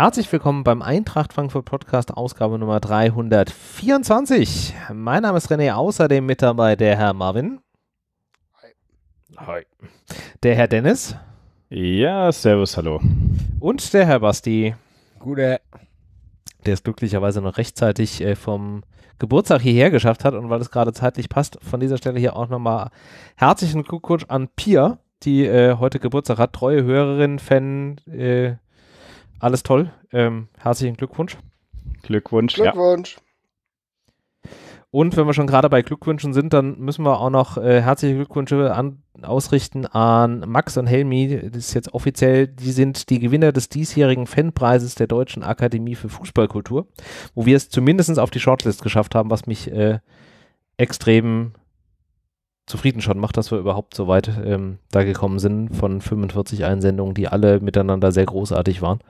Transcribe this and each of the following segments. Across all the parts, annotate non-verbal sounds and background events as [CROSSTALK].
Herzlich willkommen beim Eintracht Frankfurt Podcast, Ausgabe Nummer 324. Mein Name ist René, außerdem mit dabei der Herr Marvin. Hi. Hi. Der Herr Dennis. Ja, servus, hallo. Und der Herr Basti. Gute. Der es glücklicherweise noch rechtzeitig äh, vom Geburtstag hierher geschafft hat und weil es gerade zeitlich passt, von dieser Stelle hier auch nochmal herzlichen Glückwunsch an Pia, die äh, heute Geburtstag hat. Treue Hörerin, Fan, äh, alles toll. Ähm, herzlichen Glückwunsch. Glückwunsch. Glückwunsch. Ja. Und wenn wir schon gerade bei Glückwünschen sind, dann müssen wir auch noch äh, herzliche Glückwünsche an, ausrichten an Max und Helmi. Das ist jetzt offiziell, die sind die Gewinner des diesjährigen Fanpreises der Deutschen Akademie für Fußballkultur, wo wir es zumindest auf die Shortlist geschafft haben, was mich äh, extrem zufrieden schon macht, dass wir überhaupt so weit ähm, da gekommen sind von 45 Einsendungen, die alle miteinander sehr großartig waren.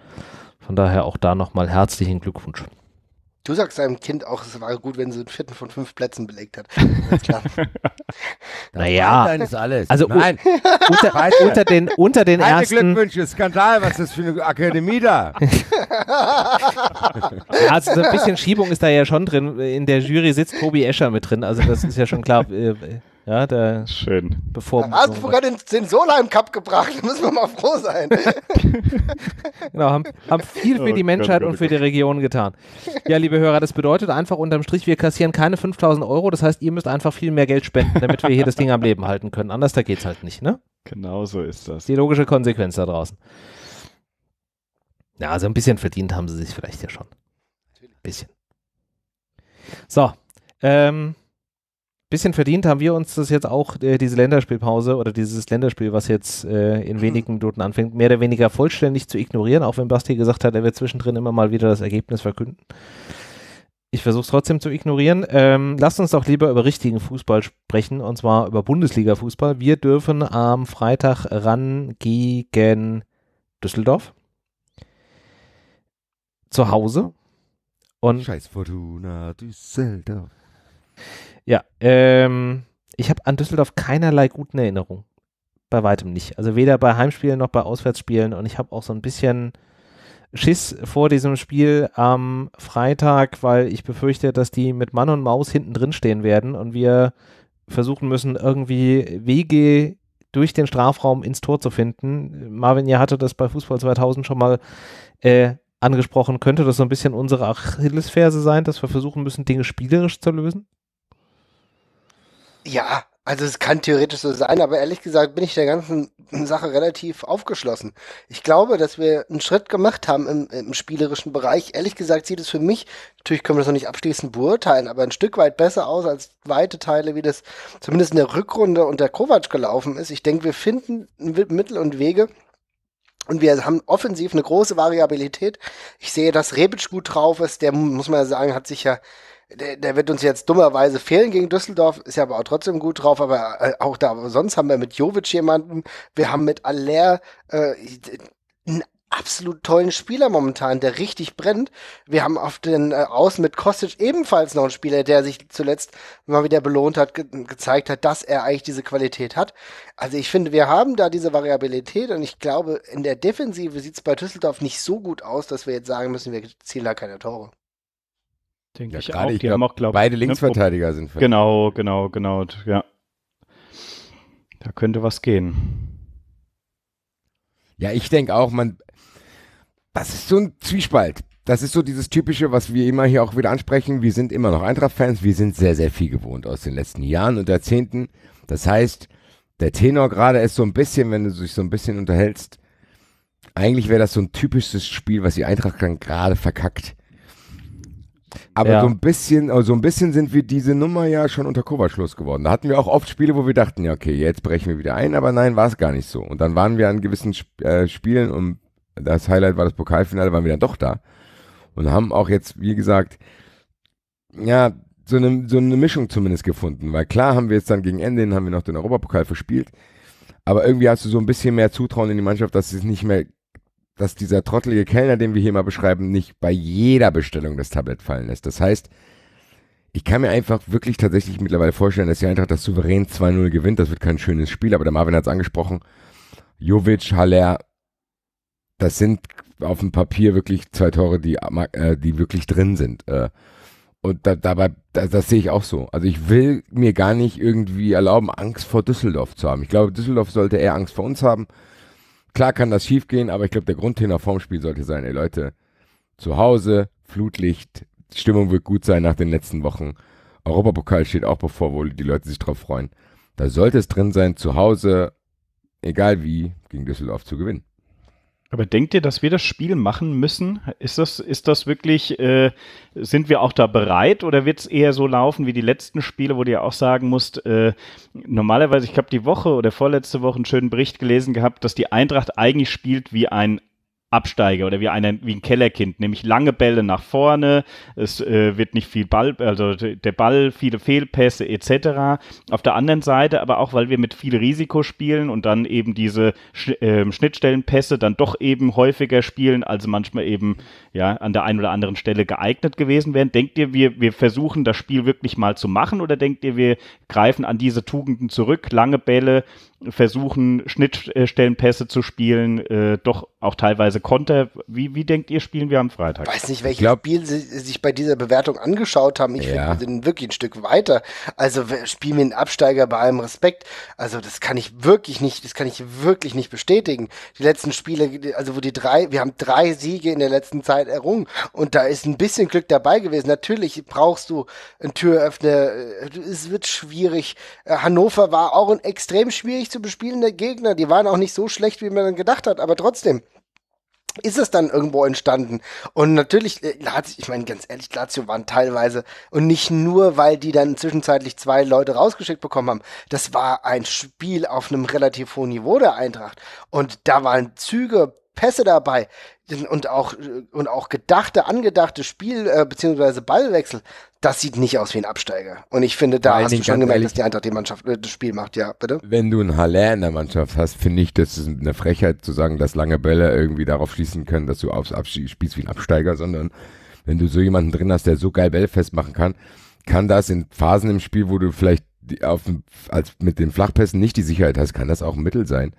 Von daher auch da nochmal herzlichen Glückwunsch. Du sagst einem Kind auch, es war gut, wenn sie den vierten von fünf Plätzen belegt hat. naja. Nein, ist alles. Also Nein. [LAUGHS] Unter, unter den, unter den Eine ersten... Glückwünsche, Skandal, was ist das für eine Akademie da? [LAUGHS] also so ein bisschen Schiebung ist da ja schon drin. In der Jury sitzt Tobi Escher mit drin, also das ist ja schon klar. [LAUGHS] Äh, ja, der Schön. Bevor du sogar den, den Solheim Cup gebracht, [LAUGHS] da müssen wir mal froh sein. [LAUGHS] genau, haben, haben viel für oh die Menschheit und oh für die Region getan. Ja, liebe Hörer, das bedeutet einfach unterm Strich, wir kassieren keine 5000 Euro, das heißt, ihr müsst einfach viel mehr Geld spenden, damit wir hier das Ding am Leben halten können. Anders da es halt nicht, ne? Genau so ist das. Die logische Konsequenz da draußen. Ja, also ein bisschen verdient haben sie sich vielleicht ja schon. Ein bisschen. So, ähm, bisschen verdient haben wir uns das jetzt auch, äh, diese Länderspielpause oder dieses Länderspiel, was jetzt äh, in mhm. wenigen Minuten anfängt, mehr oder weniger vollständig zu ignorieren, auch wenn Basti gesagt hat, er wird zwischendrin immer mal wieder das Ergebnis verkünden. Ich versuche es trotzdem zu ignorieren. Ähm, lasst uns doch lieber über richtigen Fußball sprechen, und zwar über Bundesliga-Fußball. Wir dürfen am Freitag ran gegen Düsseldorf. Zu Hause. Und Scheiß Fortuna Düsseldorf. Ja, ähm, ich habe an Düsseldorf keinerlei guten Erinnerungen. Bei weitem nicht. Also weder bei Heimspielen noch bei Auswärtsspielen. Und ich habe auch so ein bisschen Schiss vor diesem Spiel am Freitag, weil ich befürchte, dass die mit Mann und Maus hinten drin stehen werden und wir versuchen müssen, irgendwie Wege durch den Strafraum ins Tor zu finden. Marvin, ihr hatte das bei Fußball 2000 schon mal äh, angesprochen. Könnte das so ein bisschen unsere Achillesferse sein, dass wir versuchen müssen, Dinge spielerisch zu lösen? Ja, also es kann theoretisch so sein, aber ehrlich gesagt bin ich der ganzen Sache relativ aufgeschlossen. Ich glaube, dass wir einen Schritt gemacht haben im, im spielerischen Bereich. Ehrlich gesagt sieht es für mich, natürlich können wir das noch nicht abschließend beurteilen, aber ein Stück weit besser aus als weite Teile, wie das zumindest in der Rückrunde unter Kovac gelaufen ist. Ich denke, wir finden Mittel und Wege, und wir haben offensiv eine große Variabilität. Ich sehe, dass Rebic gut drauf ist. Der, muss man ja sagen, hat sich ja der, der, wird uns jetzt dummerweise fehlen gegen Düsseldorf, ist ja aber auch trotzdem gut drauf, aber äh, auch da, sonst haben wir mit Jovic jemanden, wir haben mit Aller äh, einen absolut tollen Spieler momentan, der richtig brennt. Wir haben auf den äh, Außen mit Kostic ebenfalls noch einen Spieler, der sich zuletzt mal wieder belohnt hat, ge gezeigt hat, dass er eigentlich diese Qualität hat. Also ich finde, wir haben da diese Variabilität und ich glaube, in der Defensive sieht es bei Düsseldorf nicht so gut aus, dass wir jetzt sagen müssen, wir zielen da keine Tore. Denke ja, ich auch. Die glaub, haben auch, glaub, beide ne, Linksverteidiger ne, sind Genau, genau, genau. Ja. Da könnte was gehen. Ja, ich denke auch, man. Das ist so ein Zwiespalt. Das ist so dieses Typische, was wir immer hier auch wieder ansprechen. Wir sind immer noch Eintracht-Fans. Wir sind sehr, sehr viel gewohnt aus den letzten Jahren und Jahrzehnten. Das heißt, der Tenor gerade ist so ein bisschen, wenn du dich so ein bisschen unterhältst, eigentlich wäre das so ein typisches Spiel, was die Eintracht dann gerade verkackt. Aber ja. so ein bisschen, also ein bisschen sind wir diese Nummer ja schon unter Kovac-Schluss geworden. Da hatten wir auch oft Spiele, wo wir dachten, ja, okay, jetzt brechen wir wieder ein, aber nein, war es gar nicht so. Und dann waren wir an gewissen Sp äh, Spielen und das Highlight war das Pokalfinale, waren wir dann doch da. Und haben auch jetzt, wie gesagt, ja, so eine, so eine Mischung zumindest gefunden. Weil klar haben wir jetzt dann gegen Ende, haben wir noch den Europapokal verspielt. Aber irgendwie hast du so ein bisschen mehr Zutrauen in die Mannschaft, dass es nicht mehr dass dieser trottelige Kellner, den wir hier mal beschreiben, nicht bei jeder Bestellung das Tablet fallen lässt. Das heißt, ich kann mir einfach wirklich tatsächlich mittlerweile vorstellen, dass die Eintracht das souverän 2-0 gewinnt. Das wird kein schönes Spiel, aber der Marvin hat es angesprochen. Jovic, Haller, das sind auf dem Papier wirklich zwei Tore, die, äh, die wirklich drin sind. Äh, und da, dabei, das, das sehe ich auch so. Also ich will mir gar nicht irgendwie erlauben, Angst vor Düsseldorf zu haben. Ich glaube, Düsseldorf sollte eher Angst vor uns haben. Klar kann das schiefgehen, aber ich glaube, der Grundtenor vorm Spiel sollte sein, ey Leute, zu Hause, Flutlicht, Stimmung wird gut sein nach den letzten Wochen. Europapokal steht auch bevor, wo die Leute sich drauf freuen. Da sollte es drin sein, zu Hause, egal wie, gegen Düsseldorf zu gewinnen. Aber denkt ihr, dass wir das Spiel machen müssen? Ist das, ist das wirklich, äh, sind wir auch da bereit oder wird es eher so laufen wie die letzten Spiele, wo du ja auch sagen musst, äh, normalerweise, ich habe die Woche oder vorletzte Woche einen schönen Bericht gelesen gehabt, dass die Eintracht eigentlich spielt wie ein Absteiger oder wie, einer, wie ein Kellerkind, nämlich lange Bälle nach vorne, es äh, wird nicht viel Ball, also der Ball, viele Fehlpässe etc. Auf der anderen Seite aber auch, weil wir mit viel Risiko spielen und dann eben diese Sch äh, Schnittstellenpässe dann doch eben häufiger spielen, als manchmal eben ja, an der einen oder anderen Stelle geeignet gewesen wären. Denkt ihr, wir, wir versuchen das Spiel wirklich mal zu machen oder denkt ihr, wir greifen an diese Tugenden zurück, lange Bälle, versuchen Schnittstellenpässe zu spielen, äh, doch auch teilweise Konter. Wie, wie denkt ihr, spielen wir am Freitag? Ich weiß nicht, welches glaub, Spiel sie sich bei dieser Bewertung angeschaut haben. Ich ja. finde, wir sind wirklich ein Stück weiter. Also spielen wir einen Absteiger bei allem Respekt. Also das kann ich wirklich nicht, das kann ich wirklich nicht bestätigen. Die letzten Spiele, also wo die drei, wir haben drei Siege in der letzten Zeit Zeit errungen. Und da ist ein bisschen Glück dabei gewesen. Natürlich brauchst du einen Türöffner. Es wird schwierig. Äh, Hannover war auch ein extrem schwierig zu bespielender Gegner. Die waren auch nicht so schlecht, wie man dann gedacht hat. Aber trotzdem, ist es dann irgendwo entstanden. Und natürlich, äh, ich meine, ganz ehrlich, Lazio waren teilweise, und nicht nur, weil die dann zwischenzeitlich zwei Leute rausgeschickt bekommen haben. Das war ein Spiel auf einem relativ hohen Niveau der Eintracht. Und da waren Züge Pässe dabei und auch, und auch gedachte, angedachte Spiel- äh, bzw. Ballwechsel. Das sieht nicht aus wie ein Absteiger. Und ich finde, da Nein, hast du schon gemerkt, dass die Eintracht die Mannschaft äh, das Spiel macht. Ja, bitte? Wenn du einen Haller in der Mannschaft hast, finde ich, das ist eine Frechheit zu sagen, dass lange Bälle irgendwie darauf schließen können, dass du aufs Abstieg spielst wie ein Absteiger, sondern wenn du so jemanden drin hast, der so geil Bälle festmachen kann, kann das in Phasen im Spiel, wo du vielleicht auf, als mit den Flachpässen nicht die Sicherheit hast, kann das auch ein Mittel sein.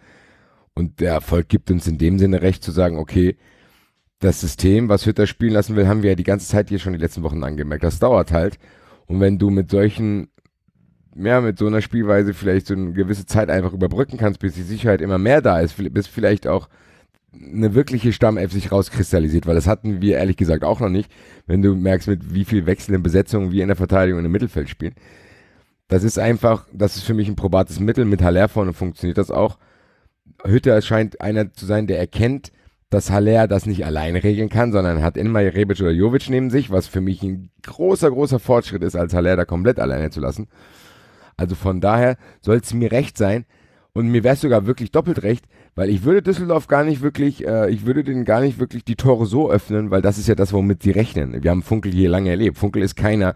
Und der Erfolg gibt uns in dem Sinne recht zu sagen, okay, das System, was Hütter spielen lassen will, haben wir ja die ganze Zeit hier schon die letzten Wochen angemerkt. Das dauert halt. Und wenn du mit solchen, ja, mit so einer Spielweise vielleicht so eine gewisse Zeit einfach überbrücken kannst, bis die Sicherheit immer mehr da ist, bis vielleicht auch eine wirkliche Stammelf sich rauskristallisiert, weil das hatten wir ehrlich gesagt auch noch nicht, wenn du merkst, mit wie viel wechselnden Besetzungen wir in der Verteidigung und im Mittelfeld spielen. Das ist einfach, das ist für mich ein probates Mittel. Mit Haller vorne funktioniert das auch. Hütter scheint einer zu sein, der erkennt, dass Haller das nicht alleine regeln kann, sondern hat immer Rebic oder Jovic neben sich, was für mich ein großer, großer Fortschritt ist, als Haller da komplett alleine zu lassen. Also von daher soll es mir recht sein und mir wäre es sogar wirklich doppelt recht, weil ich würde Düsseldorf gar nicht wirklich, äh, ich würde denen gar nicht wirklich die Tore so öffnen, weil das ist ja das, womit sie rechnen. Wir haben Funkel hier lange erlebt. Funkel ist keiner,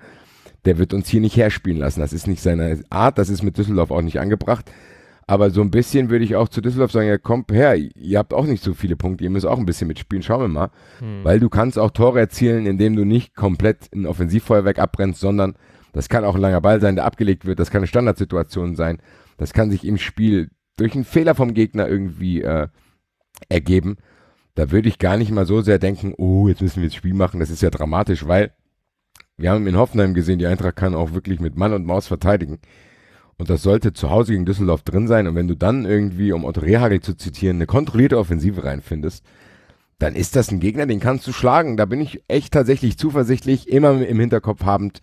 der wird uns hier nicht herspielen lassen. Das ist nicht seine Art, das ist mit Düsseldorf auch nicht angebracht. Aber so ein bisschen würde ich auch zu Düsseldorf sagen, ja, kommt her, ihr habt auch nicht so viele Punkte, ihr müsst auch ein bisschen mitspielen, schauen wir mal. Hm. Weil du kannst auch Tore erzielen, indem du nicht komplett ein Offensivfeuerwerk abbrennst, sondern das kann auch ein langer Ball sein, der abgelegt wird, das kann eine Standardsituation sein, das kann sich im Spiel durch einen Fehler vom Gegner irgendwie äh, ergeben. Da würde ich gar nicht mal so sehr denken, oh, jetzt müssen wir das Spiel machen, das ist ja dramatisch, weil wir haben in Hoffenheim gesehen, die Eintracht kann auch wirklich mit Mann und Maus verteidigen. Und das sollte zu Hause gegen Düsseldorf drin sein. Und wenn du dann irgendwie, um Otto Rehagel zu zitieren, eine kontrollierte Offensive reinfindest, dann ist das ein Gegner, den kannst du schlagen. Da bin ich echt tatsächlich zuversichtlich, immer im Hinterkopf habend,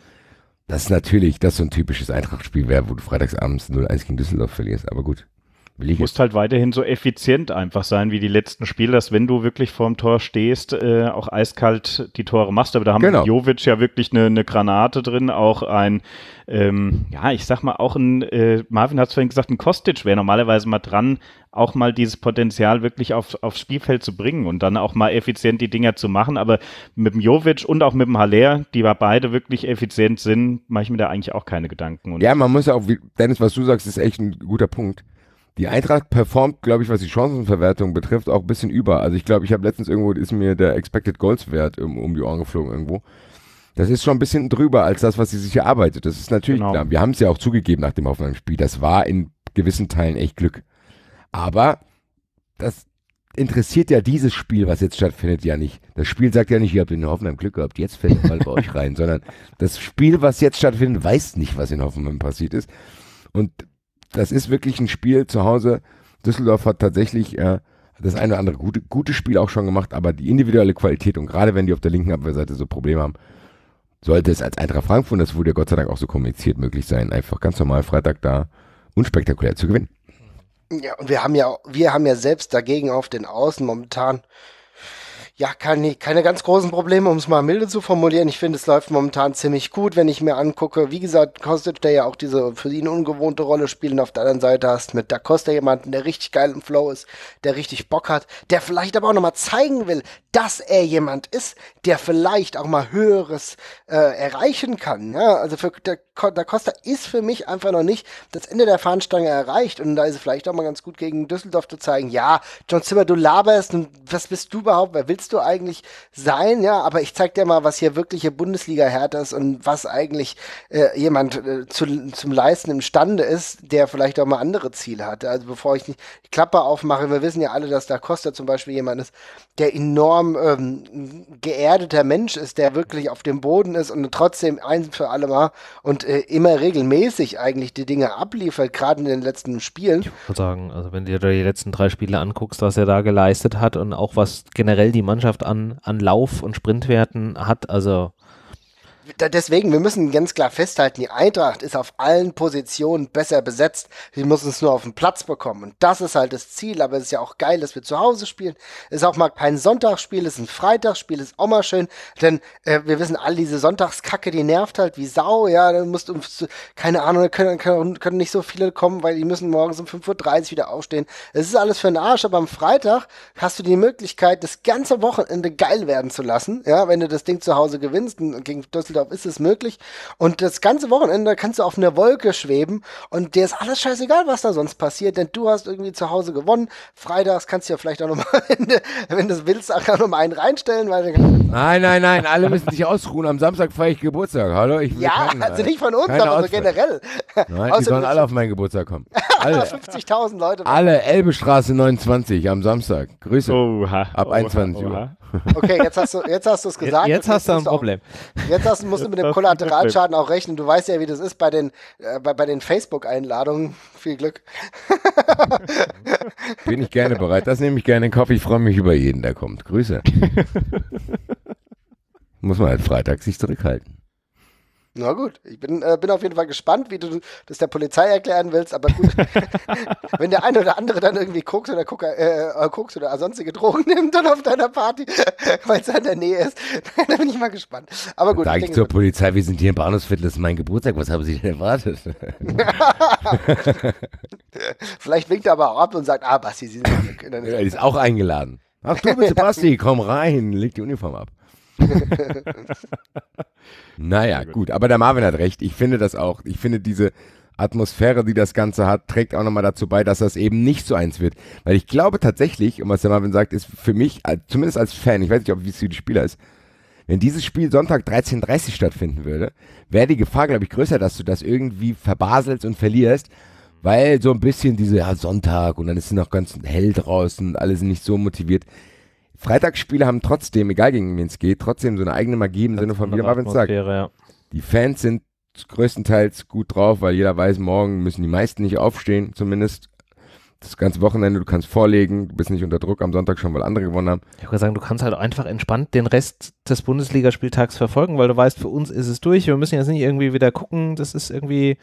dass natürlich das so ein typisches eintracht wäre, wo du freitagsabends 0-1 gegen Düsseldorf verlierst. Aber gut, Du musst halt weiterhin so effizient einfach sein wie die letzten Spiele, dass wenn du wirklich vorm Tor stehst, äh, auch eiskalt die Tore machst. Aber da haben genau. Jovic ja wirklich eine, eine Granate drin, auch ein, ähm, ja, ich sag mal, auch ein, äh, Marvin hat es vorhin gesagt, ein Kostic wäre normalerweise mal dran, auch mal dieses Potenzial wirklich auf, aufs Spielfeld zu bringen und dann auch mal effizient die Dinger zu machen. Aber mit dem Jovic und auch mit dem Haller, die beide wirklich effizient sind, mache ich mir da eigentlich auch keine Gedanken. Und ja, man muss ja auch, Dennis, was du sagst, ist echt ein guter Punkt. Die Eintracht performt, glaube ich, was die Chancenverwertung betrifft, auch ein bisschen über. Also ich glaube, ich habe letztens irgendwo, ist mir der Expected Goals Wert um, um die Ohren geflogen irgendwo. Das ist schon ein bisschen drüber als das, was sie sich erarbeitet. Das ist natürlich genau. klar. Wir haben es ja auch zugegeben nach dem Hoffenheim-Spiel. Das war in gewissen Teilen echt Glück. Aber das interessiert ja dieses Spiel, was jetzt stattfindet, ja nicht. Das Spiel sagt ja nicht, ihr habt in Hoffenheim Glück gehabt, jetzt fällt mal bei euch rein, [LAUGHS] sondern das Spiel, was jetzt stattfindet, weiß nicht, was in Hoffenheim passiert ist. Und das ist wirklich ein Spiel zu Hause. Düsseldorf hat tatsächlich äh, das eine oder andere gute, gute Spiel auch schon gemacht, aber die individuelle Qualität und gerade wenn die auf der linken Abwehrseite so Probleme haben, sollte es als Eintracht Frankfurt, das wurde ja Gott sei Dank auch so kommuniziert, möglich sein, einfach ganz normal Freitag da unspektakulär zu gewinnen. Ja, und wir haben ja, wir haben ja selbst dagegen auf den Außen momentan ja, keine, keine ganz großen Probleme, um es mal milde zu formulieren. Ich finde, es läuft momentan ziemlich gut, wenn ich mir angucke. Wie gesagt, Kostic, der ja auch diese für ihn ungewohnte Rolle spielt. Und auf der anderen Seite hast mit Da Costa jemanden, der richtig geil im Flow ist, der richtig Bock hat, der vielleicht aber auch nochmal zeigen will, dass er jemand ist, der vielleicht auch mal Höheres äh, erreichen kann. Ja, also für der, der Costa ist für mich einfach noch nicht das Ende der Fahnenstange erreicht. Und da ist es vielleicht auch mal ganz gut gegen Düsseldorf zu zeigen, ja, John Zimmer, du laberst und was bist du überhaupt? Wer willst du eigentlich sein? Ja, aber ich zeig dir mal, was hier wirkliche Bundesliga-Härte ist und was eigentlich äh, jemand äh, zu, zum Leisten imstande ist, der vielleicht auch mal andere Ziele hat. Also bevor ich die Klappe aufmache, wir wissen ja alle, dass da Costa zum Beispiel jemand ist, der enorm genommen ähm, geerdeter Mensch ist, der wirklich auf dem Boden ist und trotzdem eins für alle Mal und äh, immer regelmäßig eigentlich die Dinge abliefert, gerade in den letzten Spielen. Ich würde sagen, also wenn du dir die letzten drei Spiele anguckst, was er da geleistet hat und auch was generell die Mannschaft an, an Lauf- und Sprintwerten hat, also deswegen, wir müssen ganz klar festhalten, die Eintracht ist auf allen Positionen besser besetzt. Sie muss es nur auf den Platz bekommen. Und das ist halt das Ziel. Aber es ist ja auch geil, dass wir zu Hause spielen. Ist auch mal kein Sonntagsspiel, ist ein Freitagsspiel, ist auch mal schön. Denn äh, wir wissen all diese Sonntagskacke, die nervt halt wie Sau. Ja, dann musst du, keine Ahnung, da können, können nicht so viele kommen, weil die müssen morgens um 5.30 Uhr wieder aufstehen. Es ist alles für den Arsch. Aber am Freitag hast du die Möglichkeit, das ganze Wochenende geil werden zu lassen. Ja, wenn du das Ding zu Hause gewinnst und gegen Düsseldorf Düsseldorf ist es möglich. Und das ganze Wochenende kannst du auf einer Wolke schweben und dir ist alles scheißegal, was da sonst passiert, denn du hast irgendwie zu Hause gewonnen. Freitags kannst du ja vielleicht auch nochmal, [LAUGHS] wenn du willst, auch nochmal einen reinstellen. nein, nein, nein, alle müssen sich ausruhen. Am Samstag feiere ich Geburtstag. Hallo, ich will Ja, keinen, also äh, nicht von uns, aber Ausfall. so generell. Nein, die sollen alle auf meinen Geburtstag kommen. [LAUGHS] Alle. 50.000 Leute. Alle, Elbestraße 29 am Samstag. Grüße. Oha, Ab 21 oha. Uhr. Okay, jetzt hast du es gesagt. Jetzt, hast du ein Problem. Auch, jetzt hast du Ansonsten musst du mit dem Kollateralschaden auch rechnen. Du weißt ja, wie das ist bei den, äh, bei, bei den Facebook-Einladungen. [LAUGHS] Viel Glück. [LAUGHS] Bin ich gerne bereit. Das nehme ich gerne in Kopf. Ich freue mich über jeden, der kommt. Grüße. [LAUGHS] Muss man halt Freitag sich zurückhalten. Na gut, ich bin, äh, bin auf jeden Fall gespannt, wie du das der Polizei erklären willst, aber gut, [LAUGHS] wenn der eine oder andere dann irgendwie Koks oder, Koka, äh, äh Koks oder sonstige Drogen [LAUGHS] nimmt dann auf deiner Party, [LAUGHS] weil es in der Nähe ist, dann bin ich mal gespannt. Aber gut. Sag ich, ich zur Polizei, wir sind hier im Bahnhofsviertel, das ist mein Geburtstag, was haben Sie denn erwartet? Vielleicht winkt er aber auch ab und sagt, ah, Basti, Sie sind... Ja, ist auch eingeladen. Ach du bitte Basti, komm rein, leg die Uniform ab. [LAUGHS] naja, gut. Aber der Marvin hat recht. Ich finde das auch. Ich finde diese Atmosphäre, die das Ganze hat, trägt auch nochmal dazu bei, dass das eben nicht so eins wird. Weil ich glaube tatsächlich, und was der Marvin sagt, ist für mich, zumindest als Fan, ich weiß nicht, ob wie es für die Spieler ist, wenn dieses Spiel Sonntag 13.30 Uhr stattfinden würde, wäre die Gefahr, glaube ich, größer, dass du das irgendwie verbaselst und verlierst, weil so ein bisschen diese, ja, Sonntag und dann ist es noch ganz hell draußen, alle sind nicht so motiviert. Freitagsspiele haben trotzdem, egal gegen wen es geht, trotzdem so eine eigene Magie im das Sinne von, wie Marvin sagt. Ja. Die Fans sind größtenteils gut drauf, weil jeder weiß, morgen müssen die meisten nicht aufstehen, zumindest das ganze Wochenende, du kannst vorlegen, du bist nicht unter Druck am Sonntag schon, weil andere gewonnen haben. Ich würde sagen, du kannst halt einfach entspannt den Rest des Bundesligaspieltags verfolgen, weil du weißt, für uns ist es durch, wir müssen jetzt nicht irgendwie wieder gucken, das ist irgendwie,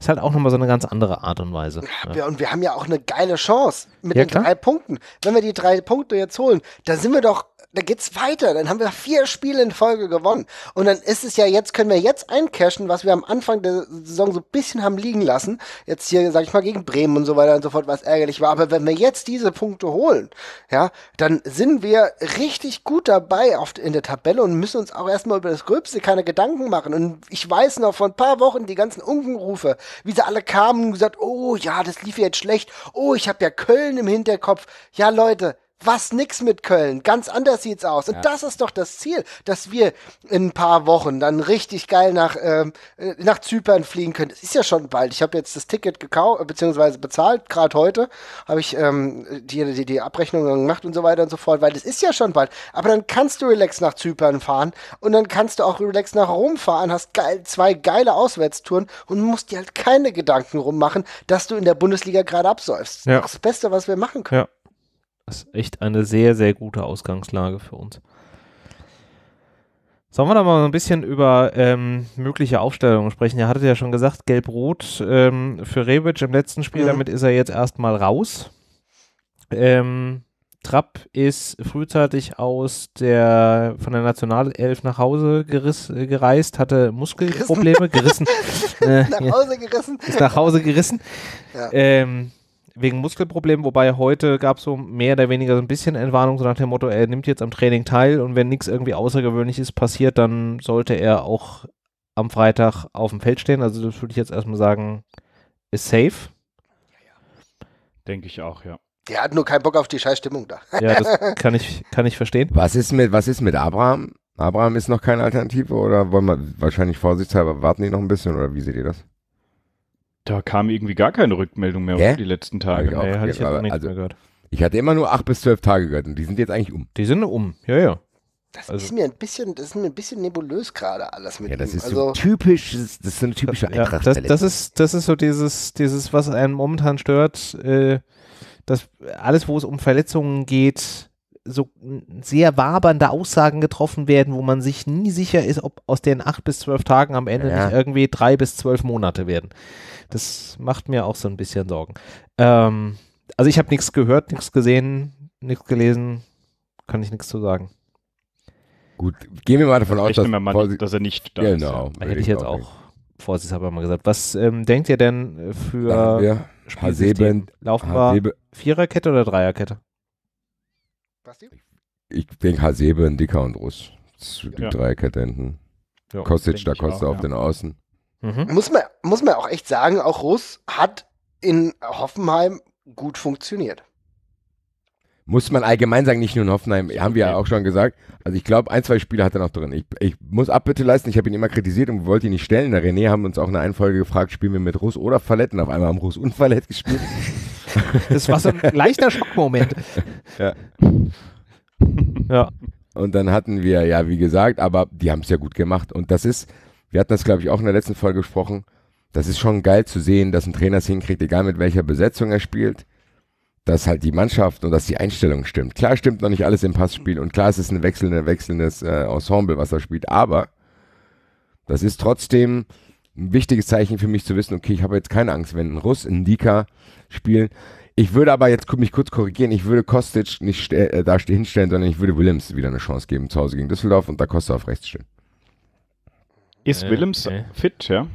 ist halt auch nochmal so eine ganz andere Art und Weise. Ja, ja. Und wir haben ja auch eine geile Chance mit ja, den klar. drei Punkten. Wenn wir die drei Punkte jetzt holen, da sind wir doch da geht's weiter. Dann haben wir vier Spiele in Folge gewonnen. Und dann ist es ja jetzt, können wir jetzt eincashen, was wir am Anfang der Saison so ein bisschen haben liegen lassen. Jetzt hier, sag ich mal, gegen Bremen und so weiter und so fort, was ärgerlich war. Aber wenn wir jetzt diese Punkte holen, ja, dann sind wir richtig gut dabei auf, in der Tabelle und müssen uns auch erstmal über das Gröbste keine Gedanken machen. Und ich weiß noch vor ein paar Wochen die ganzen Unkenrufe, wie sie alle kamen und gesagt, oh ja, das lief jetzt schlecht. Oh, ich habe ja Köln im Hinterkopf. Ja, Leute, was nix mit Köln. Ganz anders sieht's aus. Und ja. das ist doch das Ziel, dass wir in ein paar Wochen dann richtig geil nach, ähm, äh, nach Zypern fliegen können. Das ist ja schon bald. Ich habe jetzt das Ticket gekauft, äh, beziehungsweise bezahlt, gerade heute habe ich ähm, die, die, die Abrechnung gemacht und so weiter und so fort, weil das ist ja schon bald. Aber dann kannst du relax nach Zypern fahren und dann kannst du auch relax nach Rom fahren, hast geil, zwei geile Auswärtstouren und musst dir halt keine Gedanken rummachen, dass du in der Bundesliga gerade absäufst. Ja. Das, ist das Beste, was wir machen können. Ja. Das ist echt eine sehr, sehr gute Ausgangslage für uns. Sollen wir da mal ein bisschen über ähm, mögliche Aufstellungen sprechen? Ihr hattet ja schon gesagt, Gelb-Rot ähm, für Rebic im letzten Spiel, mhm. damit ist er jetzt erstmal raus. Ähm, Trapp ist frühzeitig aus der von der Nationalelf nach Hause geriss, äh, gereist, hatte Muskelprobleme, gerissen. gerissen. [LAUGHS] nach äh, Hause gerissen. Ist nach Hause gerissen. Ja. Ähm, wegen Muskelproblemen, wobei heute gab es so mehr oder weniger so ein bisschen Entwarnung, so nach dem Motto, er nimmt jetzt am Training teil und wenn nichts irgendwie Außergewöhnliches passiert, dann sollte er auch am Freitag auf dem Feld stehen. Also das würde ich jetzt erstmal sagen, ist safe. Denke ich auch, ja. Der hat nur keinen Bock auf die Scheißstimmung da. ja, das [LAUGHS] kann ich, kann ich verstehen. Was ist mit, was ist mit Abraham? Abraham ist noch keine Alternative oder wollen wir wahrscheinlich vorsichtshalber warten die noch ein bisschen oder wie seht ihr das? Da kam irgendwie gar keine Rückmeldung mehr Hä? die letzten Tage. Ich, hey, hatte also, gehört, ich, also, ich hatte immer nur acht bis zwölf Tage gehört und die sind jetzt eigentlich um. Die sind um, ja, ja. Das also, ist mir ein bisschen, das ist mir ein bisschen nebulös gerade alles mit. Ja, das ist also, so typisch, das ist, so eine typische Eintracht. Ja, das, das, ist, das ist so dieses, dieses, was einen momentan stört, äh, dass alles, wo es um Verletzungen geht, so sehr wabernde Aussagen getroffen werden, wo man sich nie sicher ist, ob aus den acht bis zwölf Tagen am Ende ja. nicht irgendwie drei bis zwölf Monate werden. Das macht mir auch so ein bisschen Sorgen. Ähm, also ich habe nichts gehört, nichts gesehen, nichts gelesen, kann ich nichts zu sagen. Gut, gehen wir mal davon also aus, dass, mal, dass, er nicht da genau, ist. Genau, Hätte ich jetzt auch, auch ich mal gesagt. Was ähm, denkt ihr denn äh, für Spielsystem? Laufbar Viererkette oder Dreierkette? Basti? Ich, denke Hasebe, halt ein Dicker und Russ. Die ja. drei Kadenten. Ja, Kostic, da Costa auf ja. den Außen. Mhm. Muss, man, muss man auch echt sagen, auch Russ hat in Hoffenheim gut funktioniert. Muss man allgemein sagen, nicht nur in Hoffenheim, haben wir ja auch schon gesagt. Also ich glaube, ein, zwei Spiele hat er noch drin. Ich, ich muss Abbitte leisten, ich habe ihn immer kritisiert und wollte ihn nicht stellen. Der René haben uns auch eine Einfolge gefragt, spielen wir mit Russ oder Verletten. Auf einmal haben Russ und Verlett gespielt. [LAUGHS] [LAUGHS] Das war so ein leichter Schockmoment. Ja. ja. Und dann hatten wir, ja, wie gesagt, aber die haben es ja gut gemacht. Und das ist, wir hatten das, glaube ich, auch in der letzten Folge gesprochen. Das ist schon geil zu sehen, dass ein Trainer es hinkriegt, egal mit welcher Besetzung er spielt, dass halt die Mannschaft und dass die Einstellung stimmt. Klar stimmt noch nicht alles im Passspiel und klar es ist ein wechselnde, wechselndes äh, Ensemble, was er spielt, aber das ist trotzdem, ein wichtiges Zeichen für mich zu wissen, okay, ich habe jetzt keine Angst, wenn ein Russ in Dika spielen. Ich würde aber jetzt mich kurz korrigieren, ich würde Kostic nicht äh, da hinstellen, sondern ich würde Willems wieder eine Chance geben zu Hause gegen Düsseldorf und da Costa auf rechts stehen. Ist äh, Willems okay. fit, ja?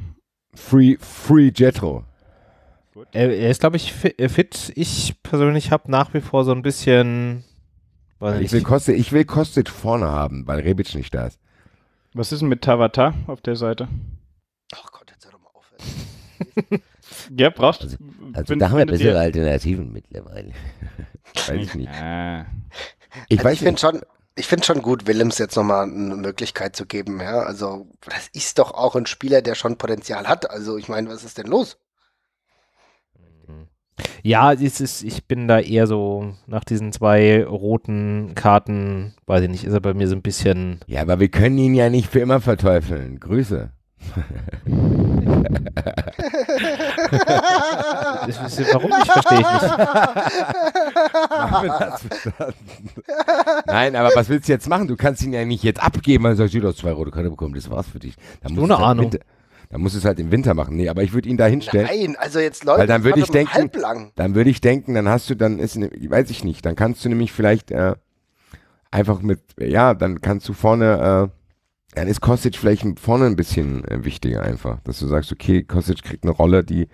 Free, free Jetro. Er, ist, glaube ich, äh, fit. Ich persönlich habe nach wie vor so ein bisschen. Weil ich, ich, will Kostic, ich will Kostic vorne haben, weil Rebic nicht da ist. Was ist denn mit Tavata auf der Seite? Ach Gott, jetzt hör doch mal auf. [LAUGHS] ja, brauchst du. Also, also da haben wir bessere dir... Alternativen mittlerweile. [LAUGHS] weiß ich nicht. Ich, also ich finde schon, ich schon gut, Willems jetzt nochmal eine Möglichkeit zu geben. Ja? Also, das ist doch auch ein Spieler, der schon Potenzial hat. Also, ich meine, was ist denn los? Mhm. Ja, es ist, ich bin da eher so nach diesen zwei roten Karten, weiß ich nicht, ist er bei mir so ein bisschen. Ja, aber wir können ihn ja nicht für immer verteufeln. Grüße das ist, warum nicht, verstehe ich nicht. Nein, aber was willst du jetzt machen? Du kannst ihn ja nicht jetzt abgeben, weil du sagst, du hast zwei rote Karte bekommen, das war's für dich. Dann so eine halt Ahnung. Winter, dann musst du es halt im Winter machen. Nee, aber ich würde ihn da hinstellen. Nein, also jetzt läuft weil dann würde ich denken, halblang. dann würde ich denken, dann hast du, dann ist, ne, weiß ich nicht, dann kannst du nämlich vielleicht äh, einfach mit, ja, dann kannst du vorne äh, dann ist Kostic vielleicht vorne ein bisschen äh, wichtiger einfach, dass du sagst, okay, Kostic kriegt eine Rolle, die,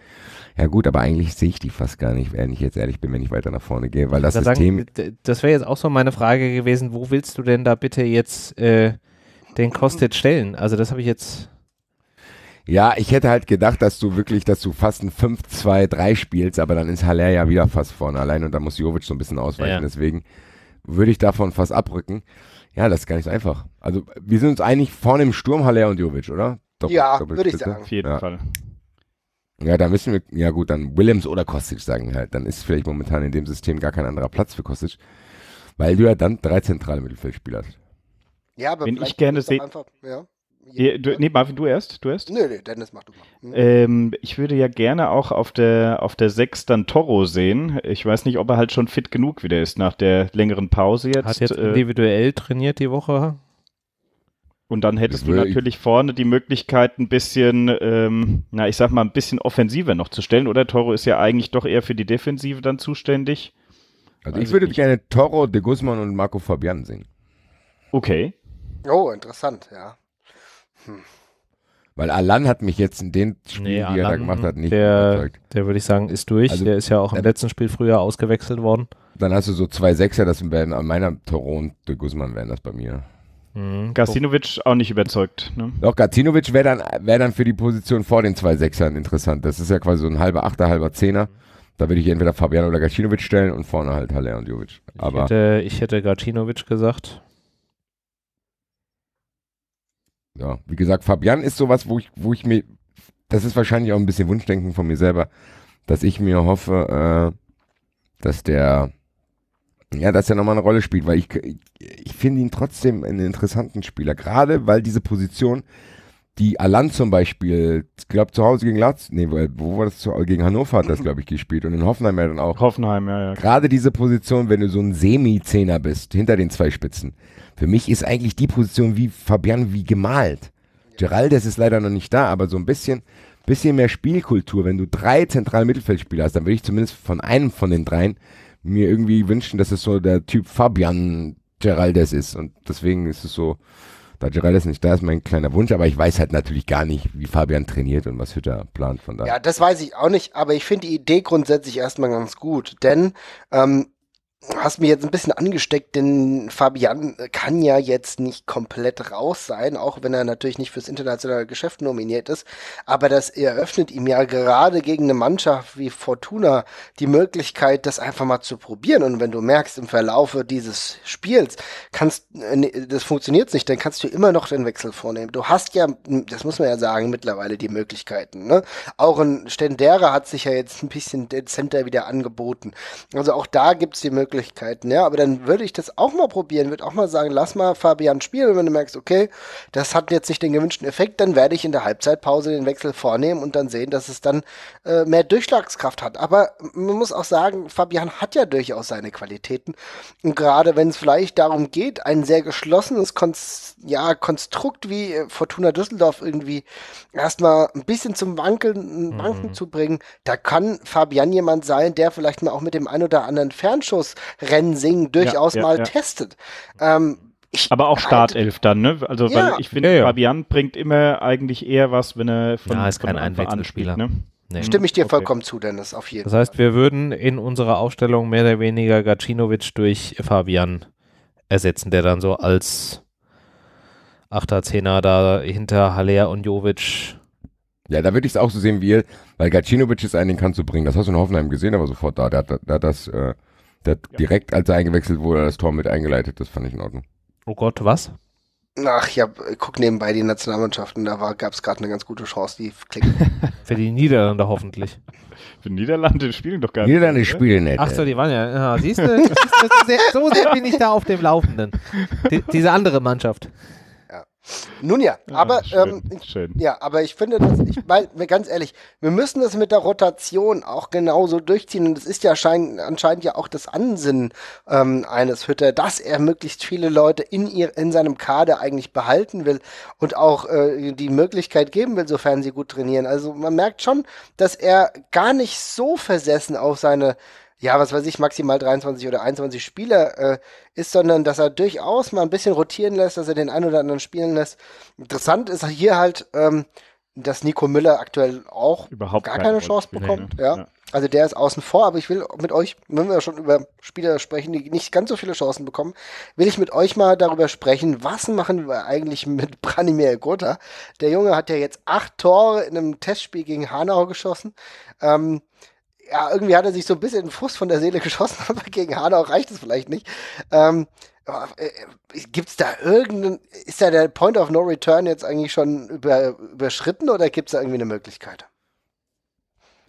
ja gut, aber eigentlich sehe ich die fast gar nicht, wenn ich jetzt ehrlich bin, wenn ich weiter nach vorne gehe, weil das da System... Sagen, das wäre jetzt auch so meine Frage gewesen, wo willst du denn da bitte jetzt äh, den Kostic stellen? Also das habe ich jetzt... Ja, ich hätte halt gedacht, dass du wirklich, dass du fast ein 5-2-3 spielst, aber dann ist Haller ja wieder fast vorne allein und da muss Jovic so ein bisschen ausweichen, ja. deswegen würde ich davon fast abrücken. Ja, das ist gar nicht so einfach. Also wir sind uns eigentlich vorne im Sturm Haller und Jovic, oder? Doppel, ja, würde ich sagen. Auf jeden ja. Fall. Ja, da müssen wir, ja gut, dann Williams oder Kostic sagen wir halt. Dann ist vielleicht momentan in dem System gar kein anderer Platz für Kostic, weil du ja dann drei zentrale Mittelfeldspieler hast. Ja, aber wenn ich gerne sehe, ja. Je, du, ne? nee, Marvin, du erst. Du erst? Nee, nee, Dennis, mach du mal. Mhm. Ähm, ich würde ja gerne auch auf der, auf der 6 dann Toro sehen. Ich weiß nicht, ob er halt schon fit genug wieder ist nach der längeren Pause jetzt. Hat jetzt äh, individuell äh, trainiert die Woche. Und dann hättest du natürlich vorne die Möglichkeit, ein bisschen, ähm, na, ich sag mal, ein bisschen offensiver noch zu stellen, oder? Toro ist ja eigentlich doch eher für die Defensive dann zuständig. Also, ich würde ich gerne Toro, De Guzman und Marco Fabian sehen. Okay. Oh, interessant, ja. Hm. Weil Alan hat mich jetzt in den Spielen, nee, die Alan, er da gemacht hat, nicht der, überzeugt. Der würde ich sagen, ist durch. Also, der ist ja auch im letzten Spiel früher ausgewechselt worden. Dann hast du so zwei Sechser, das wären an meiner Toron de Guzman wären das bei mir. Mhm. Gacinovic auch nicht überzeugt. Ne? Doch, Gacinovic wäre dann, wär dann für die Position vor den zwei Sechsern interessant. Das ist ja quasi so ein halber Achter, halber Zehner. Mhm. Da würde ich entweder Fabian oder Gacinovic stellen und vorne halt Haller und Jovic. Aber ich hätte, ich hätte Gacinovic gesagt. Ja, wie gesagt, Fabian ist sowas, wo ich, wo ich mir, das ist wahrscheinlich auch ein bisschen Wunschdenken von mir selber, dass ich mir hoffe, äh, dass der, ja, dass er nochmal eine Rolle spielt, weil ich, ich, ich finde ihn trotzdem einen interessanten Spieler, gerade weil diese Position die Alan zum Beispiel, ich glaube zu Hause gegen Latz, nee, wo war das? Gegen Hannover hat das, glaube ich, gespielt und in Hoffenheim ja dann auch. Hoffenheim, ja, ja. Gerade diese Position, wenn du so ein Semi-Zehner bist, hinter den zwei Spitzen. Für mich ist eigentlich die Position wie Fabian wie gemalt. Geraldes ist leider noch nicht da, aber so ein bisschen, bisschen mehr Spielkultur. Wenn du drei zentrale Mittelfeldspieler hast, dann würde ich zumindest von einem von den dreien mir irgendwie wünschen, dass es so der Typ Fabian Geraldes ist. Und deswegen ist es so, da Gerald ist nicht da, ist mein kleiner Wunsch, aber ich weiß halt natürlich gar nicht, wie Fabian trainiert und was Hütter plant von da. Ja, das weiß ich auch nicht, aber ich finde die Idee grundsätzlich erstmal ganz gut, denn ähm, hast mir jetzt ein bisschen angesteckt, denn Fabian kann ja jetzt nicht komplett raus sein, auch wenn er natürlich nicht fürs internationale Geschäft nominiert ist. Aber das eröffnet ihm ja gerade gegen eine Mannschaft wie Fortuna die Möglichkeit, das einfach mal zu probieren. Und wenn du merkst, im Verlaufe dieses Spiels kannst, äh, das funktioniert nicht, dann kannst du immer noch den Wechsel vornehmen. Du hast ja, das muss man ja sagen, mittlerweile die Möglichkeiten. Ne? Auch ein Stendera hat sich ja jetzt ein bisschen dezenter wieder angeboten. Also auch da gibt es die Möglichkeit, Möglichkeiten, ja, aber dann würde ich das auch mal probieren, würde auch mal sagen, lass mal Fabian spielen und wenn du merkst, okay, das hat jetzt nicht den gewünschten Effekt, dann werde ich in der Halbzeitpause den Wechsel vornehmen und dann sehen, dass es dann äh, mehr Durchschlagskraft hat. Aber man muss auch sagen, Fabian hat ja durchaus seine Qualitäten und gerade wenn es vielleicht darum geht, ein sehr geschlossenes Kon ja, Konstrukt wie äh, Fortuna Düsseldorf irgendwie erstmal ein bisschen zum Wankeln, Wanken mhm. zu bringen, da kann Fabian jemand sein, der vielleicht mal auch mit dem ein oder anderen Fernschuss Rensing durchaus ja, ja, mal ja. testet. Ähm, ich aber auch Startelf dann, ne? Also, ja. weil ich finde, ja, Fabian bringt immer eigentlich eher was, wenn er von Ja, ist kein Einwechselspieler. Ne? Nee. Mhm. Stimme ich dir okay. vollkommen zu, Dennis, auf jeden Fall. Das heißt, wir würden in unserer Aufstellung mehr oder weniger Gacinovic durch Fabian ersetzen, der dann so als 8er, 10er da hinter Haller und Jovic. Ja, da würde ich es auch so sehen wie ihr, weil Gacinovic ist einen, den kannst du bringen. Das hast du in Hoffenheim gesehen, aber sofort da. Der hat, der hat das. Äh der ja. direkt, als er eingewechselt wurde, das Tor mit eingeleitet. Das fand ich in Ordnung. Oh Gott, was? Ach, ja, guck nebenbei die Nationalmannschaften, da gab es gerade eine ganz gute Chance, die klickt. [LAUGHS] Für die Niederlande hoffentlich. Für die Niederlande spielen doch gar nicht. Niederlande ne? spielen nicht. Ach so, die waren ja. ja siehst du, so sehr bin ich da auf dem Laufenden. Die, diese andere Mannschaft. Nun ja, ah, aber schön, ähm, schön. ja, aber ich finde, dass ich weil, ganz ehrlich, wir müssen das mit der Rotation auch genauso durchziehen und das ist ja schein, anscheinend ja auch das Ansinnen ähm, eines Hütter, dass er möglichst viele Leute in ihr in seinem Kader eigentlich behalten will und auch äh, die Möglichkeit geben will, sofern sie gut trainieren. Also man merkt schon, dass er gar nicht so versessen auf seine ja, was weiß ich, maximal 23 oder 21 Spieler äh, ist, sondern dass er durchaus mal ein bisschen rotieren lässt, dass er den einen oder anderen spielen lässt. Interessant ist hier halt, ähm, dass Nico Müller aktuell auch Überhaupt gar keine, Chance bekommt. Ne? Ja. ja. Also der ist außen vor, aber ich will mit euch, wenn wir schon über Spieler sprechen, die nicht ganz so viele Chancen bekommen, will ich mit euch mal darüber sprechen, was machen wir eigentlich mit [LAUGHS] Branimir Gotha? Der Junge hat ja jetzt acht Tore in einem Testspiel gegen Hanau geschossen. Ähm, ja, irgendwie hat er sich so ein bisschen den Fuß von der Seele [LAUGHS] geschossen, aber gegen Hanau reicht es vielleicht nicht. Ähm, äh, äh, gibt es da irgendeinen, ist da der Point of No Return jetzt eigentlich schon über, überschritten oder gibt es da irgendwie eine Möglichkeit?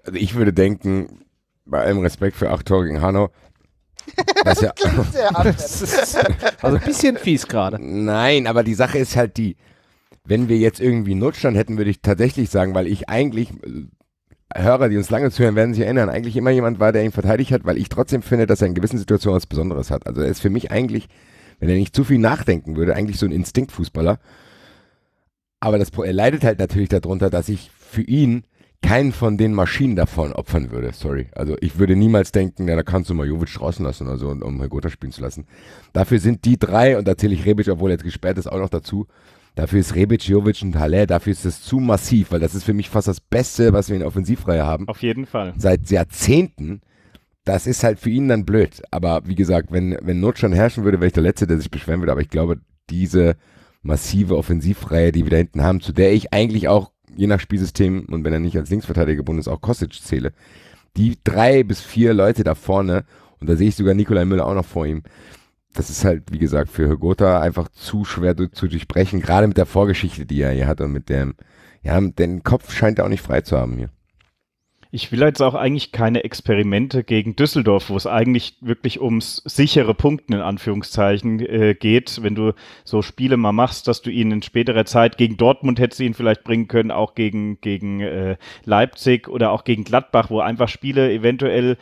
Also ich würde denken, bei allem Respekt für acht Tore gegen Hanau, [LAUGHS] das, ja, [LAUGHS] das also ein bisschen fies gerade. Nein, aber die Sache ist halt die, wenn wir jetzt irgendwie Notstand hätten, würde ich tatsächlich sagen, weil ich eigentlich Hörer, die uns lange zuhören, werden sich erinnern, eigentlich immer jemand war, der ihn verteidigt hat, weil ich trotzdem finde, dass er in gewissen Situationen was Besonderes hat. Also er ist für mich eigentlich, wenn er nicht zu viel nachdenken würde, eigentlich so ein Instinktfußballer. Aber das, er leidet halt natürlich darunter, dass ich für ihn keinen von den Maschinen davon opfern würde. Sorry. Also ich würde niemals denken, ja, da kannst du mal Jovic draußen lassen oder so, um Herr Gotha spielen zu lassen. Dafür sind die drei, und da zähle ich Rebic, obwohl er jetzt gesperrt ist, auch noch dazu, Dafür ist Rebic, Jovic und Halle, dafür ist das zu massiv, weil das ist für mich fast das Beste, was wir in Offensivreihe haben. Auf jeden Fall. Seit Jahrzehnten. Das ist halt für ihn dann blöd. Aber wie gesagt, wenn, wenn Not schon herrschen würde, wäre ich der Letzte, der sich beschweren würde. Aber ich glaube, diese massive Offensivreihe, die wir da hinten haben, zu der ich eigentlich auch je nach Spielsystem und wenn er nicht als Linksverteidiger gebunden ist, auch Kostic zähle. Die drei bis vier Leute da vorne, und da sehe ich sogar Nikolai Müller auch noch vor ihm, das ist halt, wie gesagt, für Gotha einfach zu schwer zu durchbrechen, gerade mit der Vorgeschichte, die er hier hat und mit dem, ja, den Kopf scheint er auch nicht frei zu haben hier. Ich will jetzt auch eigentlich keine Experimente gegen Düsseldorf, wo es eigentlich wirklich ums sichere Punkten in Anführungszeichen äh, geht. Wenn du so Spiele mal machst, dass du ihn in späterer Zeit gegen Dortmund hättest ihn vielleicht bringen können, auch gegen, gegen äh, Leipzig oder auch gegen Gladbach, wo einfach Spiele eventuell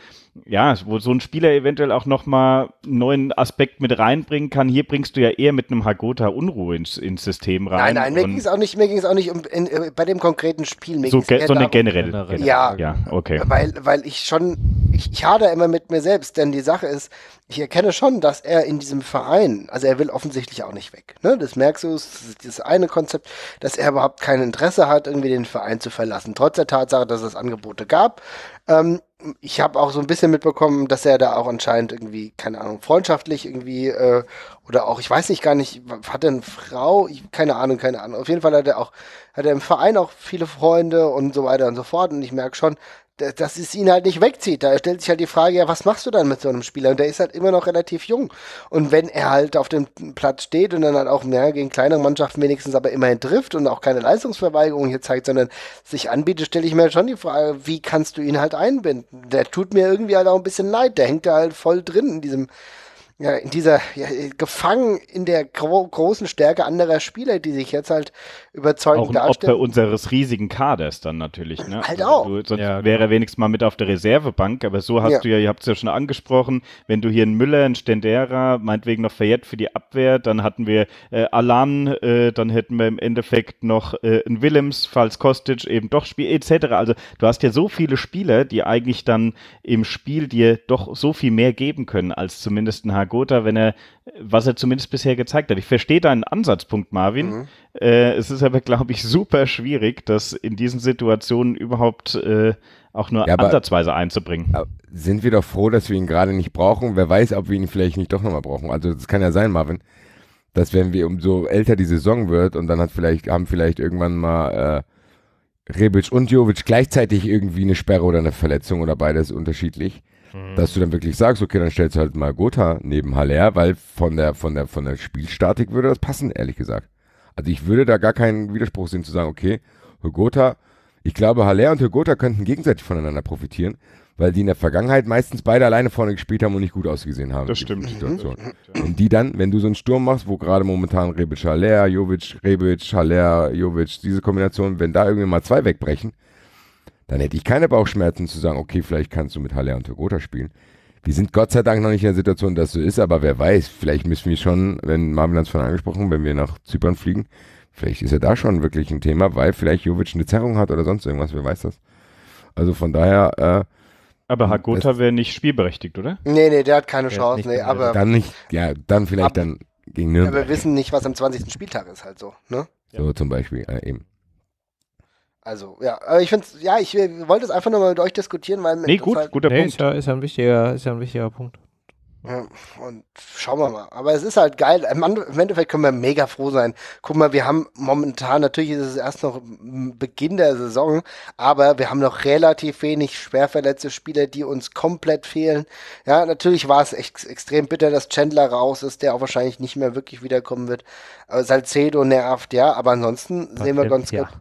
ja, wo so ein Spieler eventuell auch nochmal einen neuen Aspekt mit reinbringen kann. Hier bringst du ja eher mit einem Hagota Unruhe ins, ins System rein. Nein, nein, mir ging es auch nicht, mir ging auch nicht um, in, äh, bei dem konkreten Spiel. Mir so ge so darum, eine generelle, generelle. Ja, ja, okay. Weil, weil ich schon, ich, ich hader immer mit mir selbst, denn die Sache ist, ich erkenne schon, dass er in diesem Verein, also er will offensichtlich auch nicht weg. Ne? Das merkst du, das ist dieses eine Konzept, dass er überhaupt kein Interesse hat, irgendwie den Verein zu verlassen. Trotz der Tatsache, dass es Angebote gab. Ähm, ich habe auch so ein bisschen mitbekommen, dass er da auch anscheinend irgendwie, keine Ahnung, freundschaftlich irgendwie äh, oder auch, ich weiß nicht gar nicht, hat er eine Frau? Ich, keine Ahnung, keine Ahnung. Auf jeden Fall hat er auch, hat er im Verein auch viele Freunde und so weiter und so fort. Und ich merke schon, dass es ihn halt nicht wegzieht. Da stellt sich halt die Frage, ja, was machst du dann mit so einem Spieler? Und der ist halt immer noch relativ jung. Und wenn er halt auf dem Platz steht und dann halt auch mehr gegen kleinere Mannschaften wenigstens aber immerhin trifft und auch keine Leistungsverweigerung hier zeigt, sondern sich anbietet, stelle ich mir halt schon die Frage, wie kannst du ihn halt einbinden? Der tut mir irgendwie halt auch ein bisschen leid. Der hängt da halt voll drin in diesem ja, in dieser, ja, gefangen in der gro großen Stärke anderer Spieler, die sich jetzt halt überzeugend Auch ein darstellen. Opfer unseres riesigen Kaders dann natürlich, ne? Halt also auch. Du, sonst ja, wäre genau. er wenigstens mal mit auf der Reservebank, aber so hast ja. du ja, ihr habt es ja schon angesprochen, wenn du hier einen Müller, einen Stendera, meinetwegen noch Fayette für die Abwehr, dann hatten wir äh, Alan, äh, dann hätten wir im Endeffekt noch äh, einen Willems, falls Kostic eben doch spielt, etc. Also du hast ja so viele Spieler, die eigentlich dann im Spiel dir doch so viel mehr geben können, als zumindest ein Nagota, wenn er, was er zumindest bisher gezeigt hat. Ich verstehe deinen Ansatzpunkt, Marvin. Mhm. Äh, es ist aber, glaube ich, super schwierig, das in diesen Situationen überhaupt äh, auch nur ja, ansatzweise aber, einzubringen. Sind wir doch froh, dass wir ihn gerade nicht brauchen. Wer weiß, ob wir ihn vielleicht nicht doch nochmal brauchen. Also das kann ja sein, Marvin, dass wenn wir umso älter die Saison wird und dann hat vielleicht, haben vielleicht irgendwann mal äh, Rebic und Jovic gleichzeitig irgendwie eine Sperre oder eine Verletzung oder beides unterschiedlich Mhm. dass du dann wirklich sagst, okay, dann stellst du halt mal Gotha neben Haller, weil von der, von der, von der Spielstatik würde das passen, ehrlich gesagt. Also ich würde da gar keinen Widerspruch sehen zu sagen, okay, Gotha, ich glaube, Haller und Gotha könnten gegenseitig voneinander profitieren, weil die in der Vergangenheit meistens beide alleine vorne gespielt haben und nicht gut ausgesehen haben. Das stimmt. Situation. Und die dann, wenn du so einen Sturm machst, wo gerade momentan Rebic, Haller, Jovic, Rebic, Haller, Jovic, diese Kombination, wenn da irgendwie mal zwei wegbrechen, dann hätte ich keine Bauchschmerzen zu sagen, okay, vielleicht kannst du mit Halle und Togota spielen. Wir sind Gott sei Dank noch nicht in der Situation, dass so ist, aber wer weiß, vielleicht müssen wir schon, wenn Marvin hat es von angesprochen, wenn wir nach Zypern fliegen, vielleicht ist er da schon wirklich ein Thema, weil vielleicht Jovic eine Zerrung hat oder sonst irgendwas, wer weiß das. Also von daher. Äh, aber Hagota wäre nicht spielberechtigt, oder? Nee, nee, der hat keine der Chance. Nee, aber also dann nicht, ja, dann vielleicht ab, dann gegen Nürnberg. Aber wir wissen nicht, was am 20. Spieltag ist, halt so, ne? So zum Beispiel, äh, eben. Also, ja, aber ich finde ja, ich äh, wollte es einfach nur mal mit euch diskutieren, weil. Nee, gut, halt guter nee, Punkt. Ist ja, ist ja, ein wichtiger, ist ja ein wichtiger Punkt. Ja, und schauen wir mal. Aber es ist halt geil. Im Endeffekt können wir mega froh sein. Guck mal, wir haben momentan, natürlich ist es erst noch Beginn der Saison, aber wir haben noch relativ wenig schwerverletzte Spieler, die uns komplett fehlen. Ja, natürlich war es echt, extrem bitter, dass Chandler raus ist, der auch wahrscheinlich nicht mehr wirklich wiederkommen wird. Aber Salcedo halt nervt, ja, aber ansonsten sehen wir ganz ja. gut.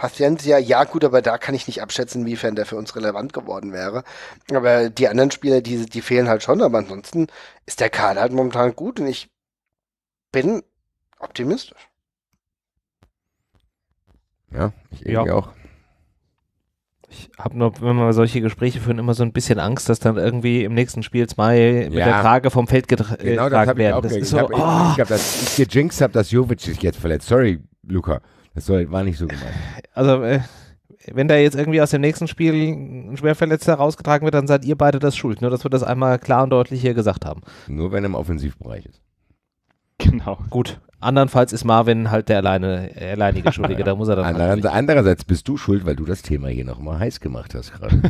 Paciencia, ja gut, aber da kann ich nicht abschätzen, inwiefern der für uns relevant geworden wäre. Aber die anderen Spieler, die, die fehlen halt schon, aber ansonsten ist der Kader halt momentan gut und ich bin optimistisch. Ja, ich ja. auch. Ich habe nur, wenn wir solche Gespräche führen, immer so ein bisschen Angst, dass dann irgendwie im nächsten Spiel zwei mit ja. der Frage vom Feld genau, getragen genau, werden. Ich auch ich so, hab, oh. ich, ich, oh. ich gejinxt habe, dass Jovic sich jetzt verletzt. Sorry, Luca. Das soll, war nicht so gemeint. Also, äh, wenn da jetzt irgendwie aus dem nächsten Spiel ein Schwerverletzter rausgetragen wird, dann seid ihr beide das schuld. Nur, ne? dass wir das einmal klar und deutlich hier gesagt haben. Nur wenn er im Offensivbereich ist. [LAUGHS] Genau. Gut. Andernfalls ist Marvin halt der alleine, äh, alleinige [LAUGHS] Schuldige, da muss er dann. Andererseits, halt andererseits bist du schuld, weil du das Thema hier nochmal heiß gemacht hast gerade.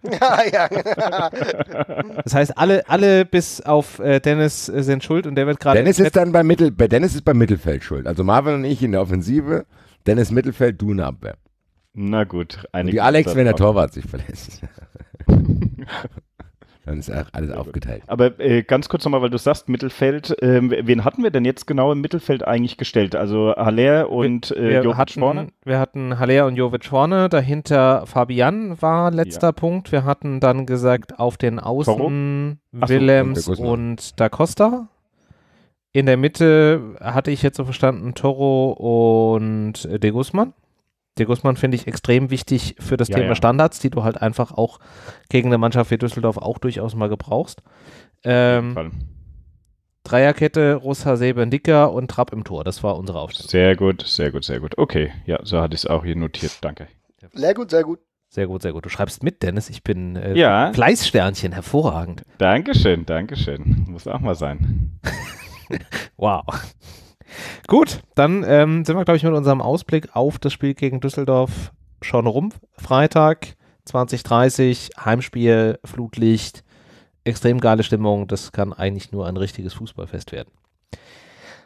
[LAUGHS] das heißt, alle, alle bis auf äh, Dennis äh, sind schuld und der wird gerade. Dennis ist dann beim Mittel, bei Dennis ist beim Mittelfeld schuld. Also Marvin und ich in der Offensive, Dennis Mittelfeld, du in der Abwehr. Na gut, einige. Und Alex, wenn der Torwart sich verlässt. Dann ist alles aufgeteilt. Aber äh, ganz kurz nochmal, weil du sagst, Mittelfeld, äh, wen hatten wir denn jetzt genau im Mittelfeld eigentlich gestellt? Also Haller und äh, wir Jovic hatten, vorne? Wir hatten Haller und Jovic vorne, dahinter Fabian war letzter ja. Punkt. Wir hatten dann gesagt, auf den Außen Toro? Willems so, und Da Costa. In der Mitte hatte ich jetzt so verstanden, Toro und äh, De Guzman. Der Guzman finde ich extrem wichtig für das ja, Thema ja. Standards, die du halt einfach auch gegen eine Mannschaft wie Düsseldorf auch durchaus mal gebrauchst. Ähm, Dreierkette, Rosa Dicker und Trapp im Tor. Das war unsere Aufstellung. Sehr gut, sehr gut, sehr gut. Okay, ja, so hatte ich es auch hier notiert. Danke. Sehr gut, sehr gut. Sehr gut, sehr gut. Du schreibst mit, Dennis. Ich bin äh, ja. Fleißsternchen, hervorragend. Dankeschön, Dankeschön. Muss auch mal sein. [LAUGHS] wow. Gut, dann ähm, sind wir, glaube ich, mit unserem Ausblick auf das Spiel gegen Düsseldorf schon rum. Freitag 2030, Heimspiel, Flutlicht, extrem geile Stimmung. Das kann eigentlich nur ein richtiges Fußballfest werden.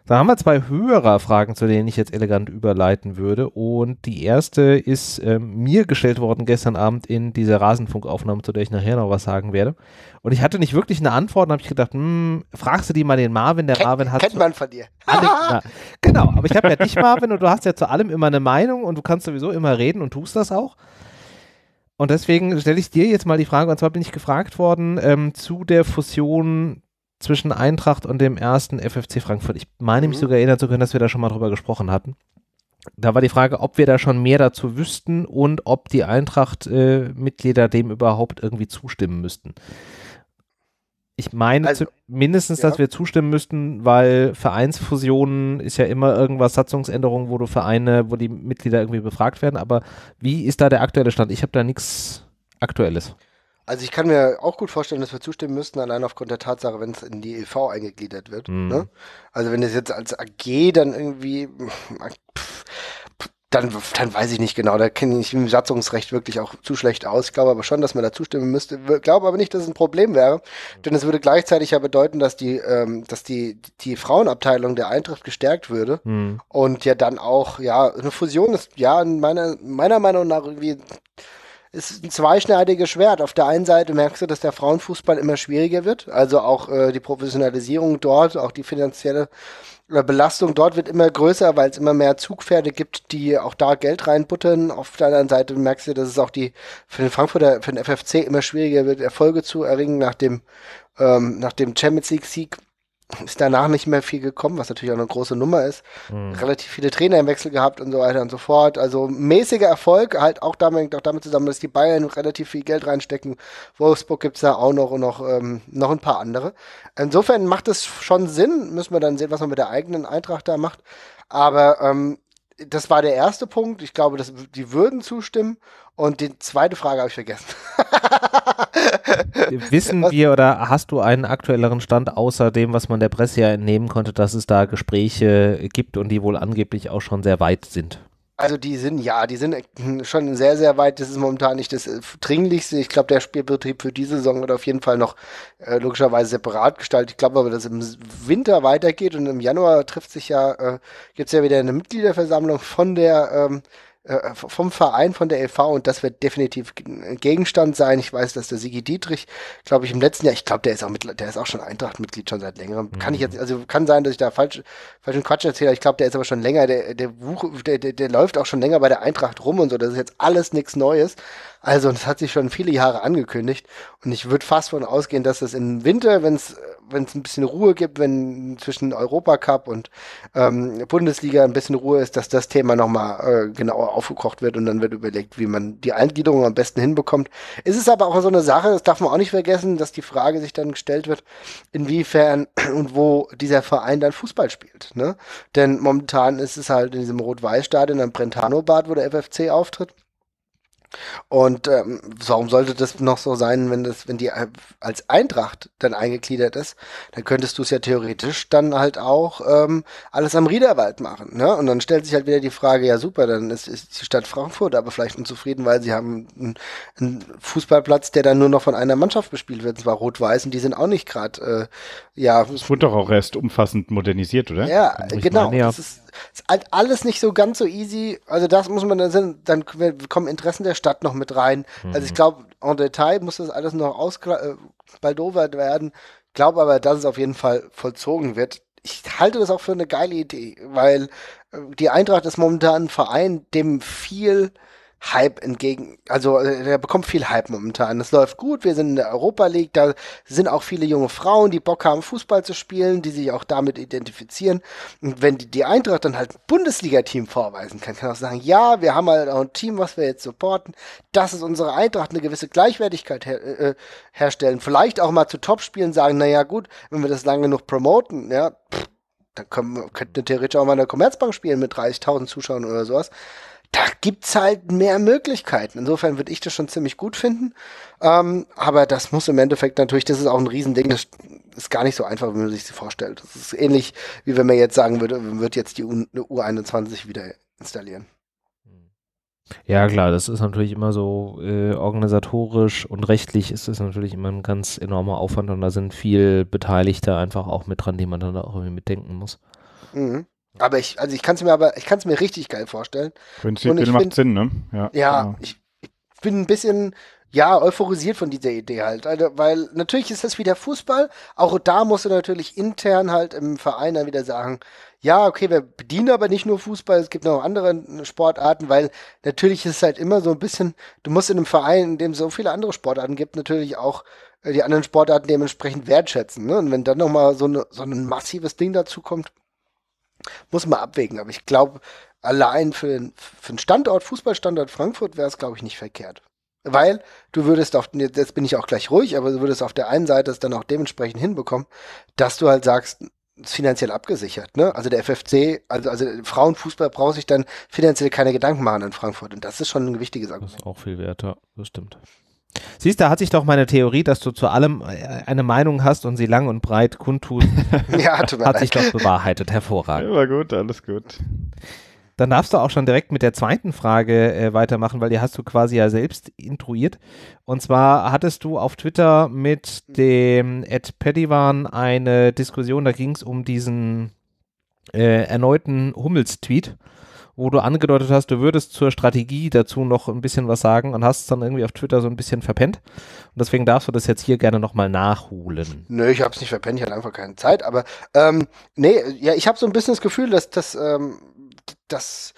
Da haben wir zwei höhere Fragen, zu denen ich jetzt elegant überleiten würde. Und die erste ist ähm, mir gestellt worden gestern Abend in dieser Rasenfunkaufnahme, zu der ich nachher noch was sagen werde. Und ich hatte nicht wirklich eine Antwort und habe ich gedacht, hm, fragst du die mal den Marvin, der Ken, Marvin hat. Kennt man von dir. Alle, [LAUGHS] na, genau, aber ich habe ja dich, Marvin, und du hast ja zu allem immer eine Meinung und du kannst sowieso immer reden und tust das auch. Und deswegen stelle ich dir jetzt mal die Frage, und zwar bin ich gefragt worden ähm, zu der Fusion zwischen Eintracht und dem ersten FFC Frankfurt. Ich meine mich mhm. sogar erinnern zu können, dass wir da schon mal drüber gesprochen hatten. Da war die Frage, ob wir da schon mehr dazu wüssten und ob die Eintracht-Mitglieder äh, dem überhaupt irgendwie zustimmen müssten. Ich meine also, mindestens, ja. dass wir zustimmen müssten, weil Vereinsfusionen ist ja immer irgendwas, Satzungsänderungen, wo du Vereine, wo die Mitglieder irgendwie befragt werden. Aber wie ist da der aktuelle Stand? Ich habe da nichts Aktuelles. Also ich kann mir auch gut vorstellen, dass wir zustimmen müssten, allein aufgrund der Tatsache, wenn es in die EV eingegliedert wird. Mhm. Ne? Also wenn es jetzt als AG dann irgendwie, pff, dann, dann weiß ich nicht genau, da kenne ich im Satzungsrecht wirklich auch zu schlecht aus. Ich glaube aber schon, dass man da zustimmen müsste. Ich glaube aber nicht, dass es ein Problem wäre, denn es würde gleichzeitig ja bedeuten, dass die, ähm, dass die, die Frauenabteilung der Eintracht gestärkt würde mhm. und ja dann auch, ja, eine Fusion ist ja meiner, meiner Meinung nach irgendwie ist ein zweischneidiges Schwert. Auf der einen Seite merkst du, dass der Frauenfußball immer schwieriger wird, also auch äh, die Professionalisierung dort, auch die finanzielle äh, Belastung dort wird immer größer, weil es immer mehr Zugpferde gibt, die auch da Geld reinbuttern. Auf der anderen Seite merkst du, dass es auch die für den Frankfurter, für den FFC immer schwieriger wird, Erfolge zu erringen nach dem ähm, nach dem Champions League Sieg ist danach nicht mehr viel gekommen, was natürlich auch eine große Nummer ist. Mhm. Relativ viele Trainer im Wechsel gehabt und so weiter und so fort. Also mäßiger Erfolg, halt auch damit, auch damit zusammen, dass die Bayern relativ viel Geld reinstecken. Wolfsburg gibt es da auch noch und noch, ähm, noch ein paar andere. Insofern macht es schon Sinn, müssen wir dann sehen, was man mit der eigenen Eintracht da macht. Aber ähm, das war der erste Punkt. Ich glaube, dass die würden zustimmen. Und die zweite Frage habe ich vergessen. [LAUGHS] wissen wir oder hast du einen aktuelleren Stand außer dem, was man der Presse ja entnehmen konnte, dass es da Gespräche gibt und die wohl angeblich auch schon sehr weit sind? Also die sind, ja, die sind schon sehr, sehr weit. Das ist momentan nicht das äh, Dringlichste. Ich glaube, der Spielbetrieb für diese Saison wird auf jeden Fall noch äh, logischerweise separat gestaltet. Ich glaube aber, dass im Winter weitergeht und im Januar trifft sich ja, äh, gibt es ja wieder eine Mitgliederversammlung von der ähm, äh, vom Verein, von der LV und das wird definitiv ein Gegenstand sein. Ich weiß, dass der Sigi Dietrich, glaube ich, im letzten Jahr, ich glaube, der ist auch mit, der ist auch schon Eintracht-Mitglied schon seit längerem. Mhm. Kann ich mhm. jetzt, also kann sein, dass ich da falsch, falschen Quatsch erzähle. Ich glaube, der ist aber schon länger, der, der, Buch, der, der, der läuft auch schon länger bei der Eintracht rum und so. Das ist jetzt alles nichts Neues. Also, das hat sich schon viele Jahre angekündigt und ich würde fast von ausgehen, dass das im Winter, wenn es äh, wenn es ein bisschen Ruhe gibt, wenn zwischen Europacup und ähm, Bundesliga ein bisschen Ruhe ist, dass das Thema nochmal äh, genauer aufgekocht wird und dann wird überlegt, wie man die Eingliederung am besten hinbekommt. Ist Es aber auch so eine Sache, das darf man auch nicht vergessen, dass die Frage sich dann gestellt wird, inwiefern und wo dieser Verein dann Fußball spielt. Ne? Denn momentan ist es halt in diesem Rot-Weiß-Stadion am Brentano-Bad, wo der FFC auftritt. Und ähm, warum sollte das noch so sein, wenn das, wenn die äh, als Eintracht dann eingegliedert ist, dann könntest du es ja theoretisch dann halt auch ähm, alles am Riederwald machen. Ne? Und dann stellt sich halt wieder die Frage, ja super, dann ist, ist die Stadt Frankfurt aber vielleicht unzufrieden, weil sie haben einen, einen Fußballplatz, der dann nur noch von einer Mannschaft bespielt wird, und zwar Rot-Weiß, und die sind auch nicht gerade, äh, ja. Es wurde doch auch erst umfassend modernisiert, oder? Ja, ich genau. Meine, ja. Das ist, ist halt alles nicht so ganz so easy. Also das muss man dann, sehen. dann kommen Interessen der Stadt noch mit rein. Mhm. Also ich mhm. glaube, en Detail muss das alles noch ausbaldowert äh, werden. Glaube aber, dass es auf jeden Fall vollzogen wird. Ich halte das auch für eine geile Idee, weil äh, die Eintracht ist momentan ein Verein, dem viel Hype entgegen, also äh, er bekommt viel Hype momentan. Das läuft gut, wir sind in der Europa League, da sind auch viele junge Frauen, die Bock haben, Fußball zu spielen, die sich auch damit identifizieren. Und wenn die, die Eintracht dann halt ein Bundesliga-Team vorweisen kann, kann auch sagen, ja, wir haben halt auch ein Team, was wir jetzt supporten, das ist unsere Eintracht, eine gewisse Gleichwertigkeit her äh, herstellen. Vielleicht auch mal zu Top-Spielen sagen, naja gut, wenn wir das lange genug promoten, ja, pff, dann können, könnten theoretisch auch mal in der Commerzbank spielen mit 30.000 Zuschauern oder sowas da gibt es halt mehr Möglichkeiten. Insofern würde ich das schon ziemlich gut finden. Ähm, aber das muss im Endeffekt natürlich, das ist auch ein Riesending, das ist gar nicht so einfach, wie man sich das vorstellt. Das ist ähnlich, wie wenn man jetzt sagen würde, man wird jetzt die U21 wieder installieren. Ja, klar, das ist natürlich immer so äh, organisatorisch und rechtlich ist es natürlich immer ein ganz enormer Aufwand und da sind viel Beteiligte einfach auch mit dran, die man dann auch irgendwie mitdenken muss. Mhm. Aber ich, also ich kann es mir aber, ich kann es mir richtig geil vorstellen. Prinzipiell macht bin, Sinn, ne? Ja, ja genau. ich, ich, bin ein bisschen, ja, euphorisiert von dieser Idee halt. Also, weil natürlich ist das wieder Fußball. Auch da musst du natürlich intern halt im Verein dann wieder sagen, ja, okay, wir bedienen aber nicht nur Fußball, es gibt noch andere Sportarten, weil natürlich ist es halt immer so ein bisschen, du musst in einem Verein, in dem es so viele andere Sportarten gibt, natürlich auch äh, die anderen Sportarten dementsprechend wertschätzen. Ne? Und wenn dann nochmal so, eine, so ein massives Ding dazu kommt, muss man abwägen, aber ich glaube, allein für den, für den Standort, Fußballstandort Frankfurt wäre es, glaube ich, nicht verkehrt. Weil du würdest auf, jetzt bin ich auch gleich ruhig, aber du würdest auf der einen Seite es dann auch dementsprechend hinbekommen, dass du halt sagst, ist finanziell abgesichert, ne? Also der FFC, also, also Frauenfußball braucht sich dann finanziell keine Gedanken machen in Frankfurt und das ist schon ein wichtiges Argument. Das ist auch viel werter, das stimmt. Siehst da hat sich doch meine Theorie, dass du zu allem äh, eine Meinung hast und sie lang und breit kundtust, [LAUGHS] ja, hat leid. sich doch bewahrheitet. Hervorragend. Immer gut, alles gut. Dann darfst du auch schon direkt mit der zweiten Frage äh, weitermachen, weil die hast du quasi ja selbst intruiert. Und zwar hattest du auf Twitter mit dem Ed Pedivan eine Diskussion, da ging es um diesen äh, erneuten Hummels-Tweet wo du angedeutet hast, du würdest zur Strategie dazu noch ein bisschen was sagen und hast es dann irgendwie auf Twitter so ein bisschen verpennt. Und deswegen darfst du das jetzt hier gerne nochmal nachholen. Nö, ich habe es nicht verpennt, ich hatte einfach keine Zeit. Aber ähm, nee, ja, ich habe so ein bisschen das Gefühl, dass das, ähm, dass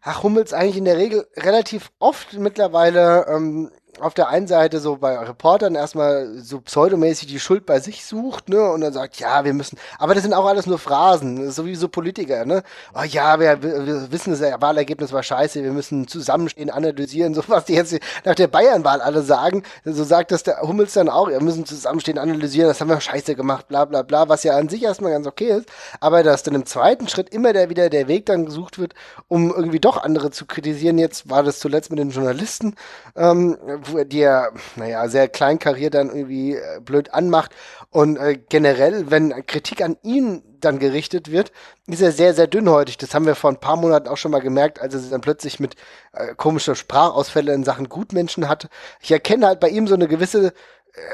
Ach, Hummels eigentlich in der Regel relativ oft mittlerweile ähm, auf der einen Seite so bei Reportern erstmal so pseudomäßig die Schuld bei sich sucht, ne? Und dann sagt, ja, wir müssen. Aber das sind auch alles nur Phrasen, so wie so Politiker, ne? Oh ja, wir, wir wissen, das Wahlergebnis war scheiße, wir müssen zusammenstehen, analysieren, [LAUGHS] so was die jetzt nach der Bayernwahl alle sagen. So sagt das der Hummels dann auch, wir müssen zusammenstehen, analysieren, das haben wir scheiße gemacht, bla bla bla, was ja an sich erstmal ganz okay ist, aber dass dann im zweiten Schritt immer der wieder der Weg dann gesucht wird, um irgendwie doch andere zu kritisieren. Jetzt war das zuletzt mit den Journalisten. Ähm, wo er, dir, naja, sehr kleinkariert dann irgendwie äh, blöd anmacht. Und äh, generell, wenn Kritik an ihn dann gerichtet wird, ist er sehr, sehr dünnhäutig. Das haben wir vor ein paar Monaten auch schon mal gemerkt, als er dann plötzlich mit äh, komischer Sprachausfälle in Sachen Gutmenschen hatte. Ich erkenne halt bei ihm so eine gewisse äh,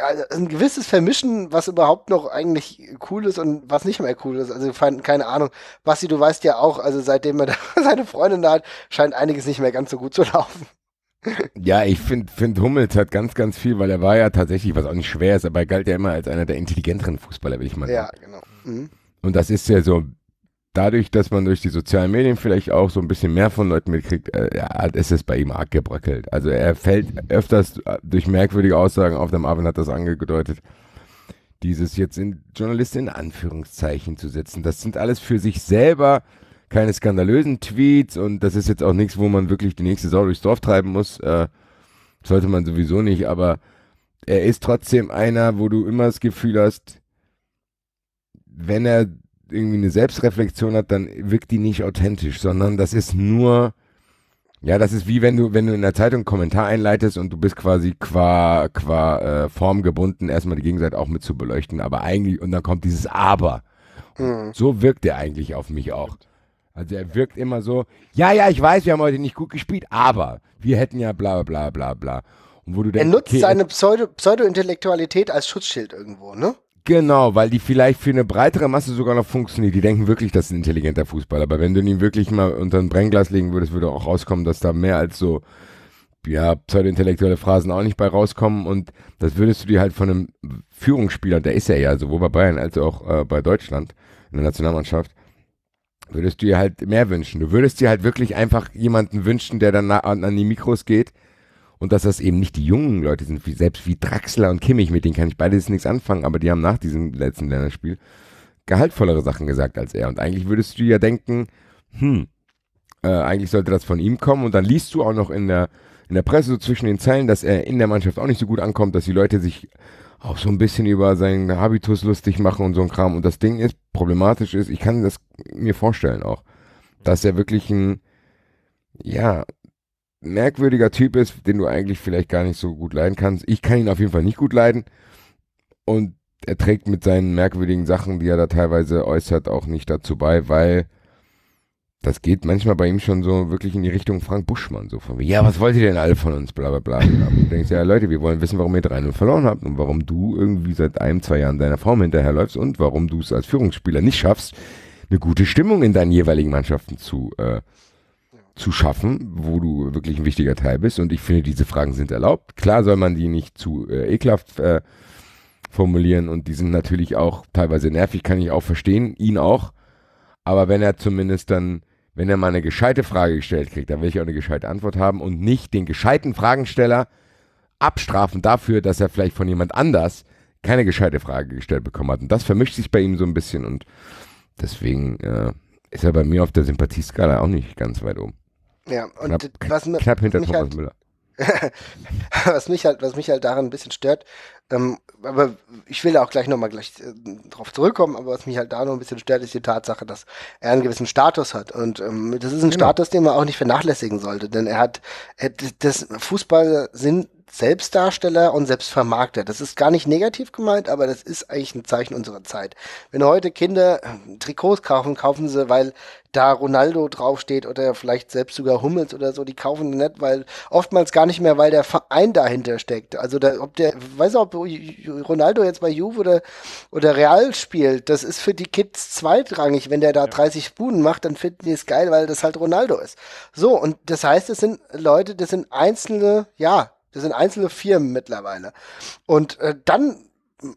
also ein gewisses Vermischen, was überhaupt noch eigentlich cool ist und was nicht mehr cool ist. Also wir fanden keine Ahnung. Basti, du weißt ja auch, also seitdem er [LAUGHS] seine Freundin da hat, scheint einiges nicht mehr ganz so gut zu laufen. Ja, ich finde, find Hummels hat ganz, ganz viel, weil er war ja tatsächlich, was auch nicht schwer ist, aber er galt ja immer als einer der intelligenteren Fußballer, will ich mal sagen. Ja, genau. Mhm. Und das ist ja so, dadurch, dass man durch die sozialen Medien vielleicht auch so ein bisschen mehr von Leuten mitkriegt, äh, ja, ist es bei ihm arg gebröckelt. Also er fällt öfters äh, durch merkwürdige Aussagen auf, der Marvin hat das angedeutet, dieses jetzt in Journalisten in Anführungszeichen zu setzen. Das sind alles für sich selber keine skandalösen Tweets und das ist jetzt auch nichts, wo man wirklich die nächste Sau durchs Dorf treiben muss. Äh, sollte man sowieso nicht, aber er ist trotzdem einer, wo du immer das Gefühl hast, wenn er irgendwie eine Selbstreflexion hat, dann wirkt die nicht authentisch, sondern das ist nur, ja, das ist wie wenn du, wenn du in der Zeitung einen Kommentar einleitest und du bist quasi qua, qua äh, Form gebunden, erstmal die Gegenseite auch mit zu beleuchten, aber eigentlich, und dann kommt dieses Aber. Hm. So wirkt er eigentlich auf mich auch. Also er wirkt immer so, ja, ja, ich weiß, wir haben heute nicht gut gespielt, aber wir hätten ja bla bla bla bla. Und wo du denkst, er nutzt okay, seine Pseudo Pseudo-Intellektualität als Schutzschild irgendwo, ne? Genau, weil die vielleicht für eine breitere Masse sogar noch funktioniert. Die denken wirklich, das ist ein intelligenter Fußballer. Aber wenn du ihn wirklich mal unter ein Brennglas legen würdest, würde auch rauskommen, dass da mehr als so, ja, pseudo-intellektuelle Phrasen auch nicht bei rauskommen. Und das würdest du dir halt von einem Führungsspieler, der ist er ja, sowohl bei Bayern als auch äh, bei Deutschland in der Nationalmannschaft, würdest du dir halt mehr wünschen. Du würdest dir halt wirklich einfach jemanden wünschen, der dann an, an die Mikros geht und dass das eben nicht die jungen Leute sind, wie, selbst wie Draxler und Kimmich, mit denen kann ich beides nichts anfangen, aber die haben nach diesem letzten Länderspiel gehaltvollere Sachen gesagt als er. Und eigentlich würdest du ja denken, hm, äh, eigentlich sollte das von ihm kommen und dann liest du auch noch in der in der Presse so zwischen den Zeilen, dass er in der Mannschaft auch nicht so gut ankommt, dass die Leute sich auch so ein bisschen über seinen Habitus lustig machen und so ein Kram. Und das Ding ist, problematisch ist, ich kann das mir vorstellen auch, dass er wirklich ein, ja, merkwürdiger Typ ist, den du eigentlich vielleicht gar nicht so gut leiden kannst. Ich kann ihn auf jeden Fall nicht gut leiden. Und er trägt mit seinen merkwürdigen Sachen, die er da teilweise äußert, auch nicht dazu bei, weil das geht manchmal bei ihm schon so wirklich in die Richtung Frank Buschmann, so von wie, ja, was wollt ihr denn alle von uns, bla bla bla. Und du denkst, ja Leute, wir wollen wissen, warum ihr 3-0 verloren habt und warum du irgendwie seit einem, zwei Jahren deiner Form hinterherläufst und warum du es als Führungsspieler nicht schaffst, eine gute Stimmung in deinen jeweiligen Mannschaften zu, äh, zu schaffen, wo du wirklich ein wichtiger Teil bist. Und ich finde, diese Fragen sind erlaubt. Klar soll man die nicht zu äh, ekelhaft äh, formulieren und die sind natürlich auch teilweise nervig, kann ich auch verstehen, ihn auch. Aber wenn er zumindest dann wenn er mal eine gescheite Frage gestellt kriegt, dann will ich auch eine gescheite Antwort haben und nicht den gescheiten Fragensteller abstrafen dafür, dass er vielleicht von jemand anders keine gescheite Frage gestellt bekommen hat. Und das vermischt sich bei ihm so ein bisschen und deswegen äh, ist er bei mir auf der Sympathieskala auch nicht ganz weit oben. Ja, und knapp, was, knapp hinter Thomas halt, Müller. [LAUGHS] was mich halt, was mich halt daran ein bisschen stört, ähm, aber ich will auch gleich nochmal gleich äh, drauf zurückkommen, aber was mich halt da noch ein bisschen stört, ist die Tatsache, dass er einen gewissen Status hat. Und ähm, das ist ein genau. Status, den man auch nicht vernachlässigen sollte, denn er hat, er, das Fußballer sind Selbstdarsteller und Selbstvermarkter. Das ist gar nicht negativ gemeint, aber das ist eigentlich ein Zeichen unserer Zeit. Wenn heute Kinder äh, Trikots kaufen, kaufen sie, weil da Ronaldo draufsteht oder vielleicht selbst sogar Hummels oder so, die kaufen nicht, weil oftmals gar nicht mehr, weil der Verein dahinter steckt. Also da, ob der, weiß auch, ob Ronaldo jetzt bei Juve oder, oder Real spielt, das ist für die Kids zweitrangig. Wenn der da 30 Buden macht, dann finden die es geil, weil das halt Ronaldo ist. So, und das heißt, es sind Leute, das sind einzelne, ja, das sind einzelne Firmen mittlerweile. Und äh, dann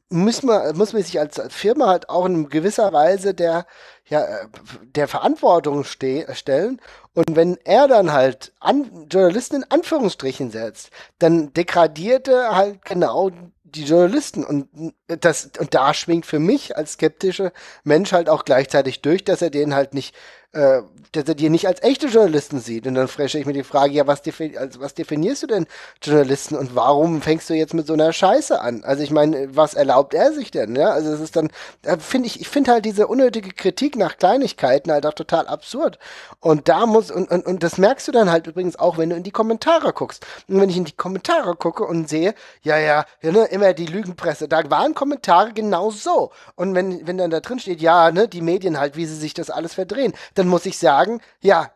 muss man, muss man sich als Firma halt auch in gewisser Weise der, ja, äh, der Verantwortung ste stellen. Und wenn er dann halt an, Journalisten in Anführungsstrichen setzt, dann degradiert er halt genau die Journalisten. Und, äh, das, und da schwingt für mich als skeptischer Mensch halt auch gleichzeitig durch, dass er denen halt nicht äh, dass er dir nicht als echte Journalisten sieht. Und dann frische ich mir die Frage, ja, was, defini also, was, definierst du denn Journalisten und warum fängst du jetzt mit so einer Scheiße an? Also ich meine, was erlaubt er sich denn? Ja, also es ist dann, da finde ich, ich finde halt diese unnötige Kritik nach Kleinigkeiten halt auch total absurd. Und da muss, und, und, und das merkst du dann halt übrigens auch, wenn du in die Kommentare guckst. Und wenn ich in die Kommentare gucke und sehe, ja, ja, ja ne, immer die Lügenpresse, da waren Kommentare genau so. Und wenn, wenn dann da drin steht, ja, ne, die Medien halt, wie sie sich das alles verdrehen, dann muss ich sagen, ja,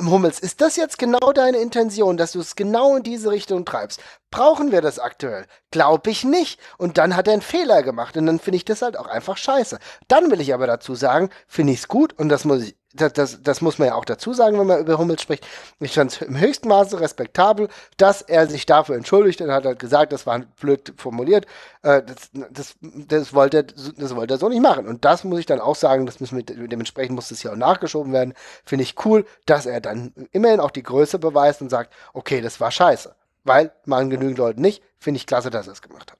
Hummels, ist das jetzt genau deine Intention, dass du es genau in diese Richtung treibst? Brauchen wir das aktuell? Glaub ich nicht. Und dann hat er einen Fehler gemacht und dann finde ich das halt auch einfach scheiße. Dann will ich aber dazu sagen, finde ich es gut und das muss ich das, das, das, muss man ja auch dazu sagen, wenn man über Hummels spricht. Ich fand es im höchsten Maße respektabel, dass er sich dafür entschuldigt und hat halt gesagt, das war blöd formuliert. Äh, das, das, das, wollte, das wollte er so nicht machen. Und das muss ich dann auch sagen, das müssen dementsprechend muss das ja auch nachgeschoben werden. Finde ich cool, dass er dann immerhin auch die Größe beweist und sagt, okay, das war scheiße. Weil man genügend Leute nicht. Finde ich klasse, dass er es gemacht hat.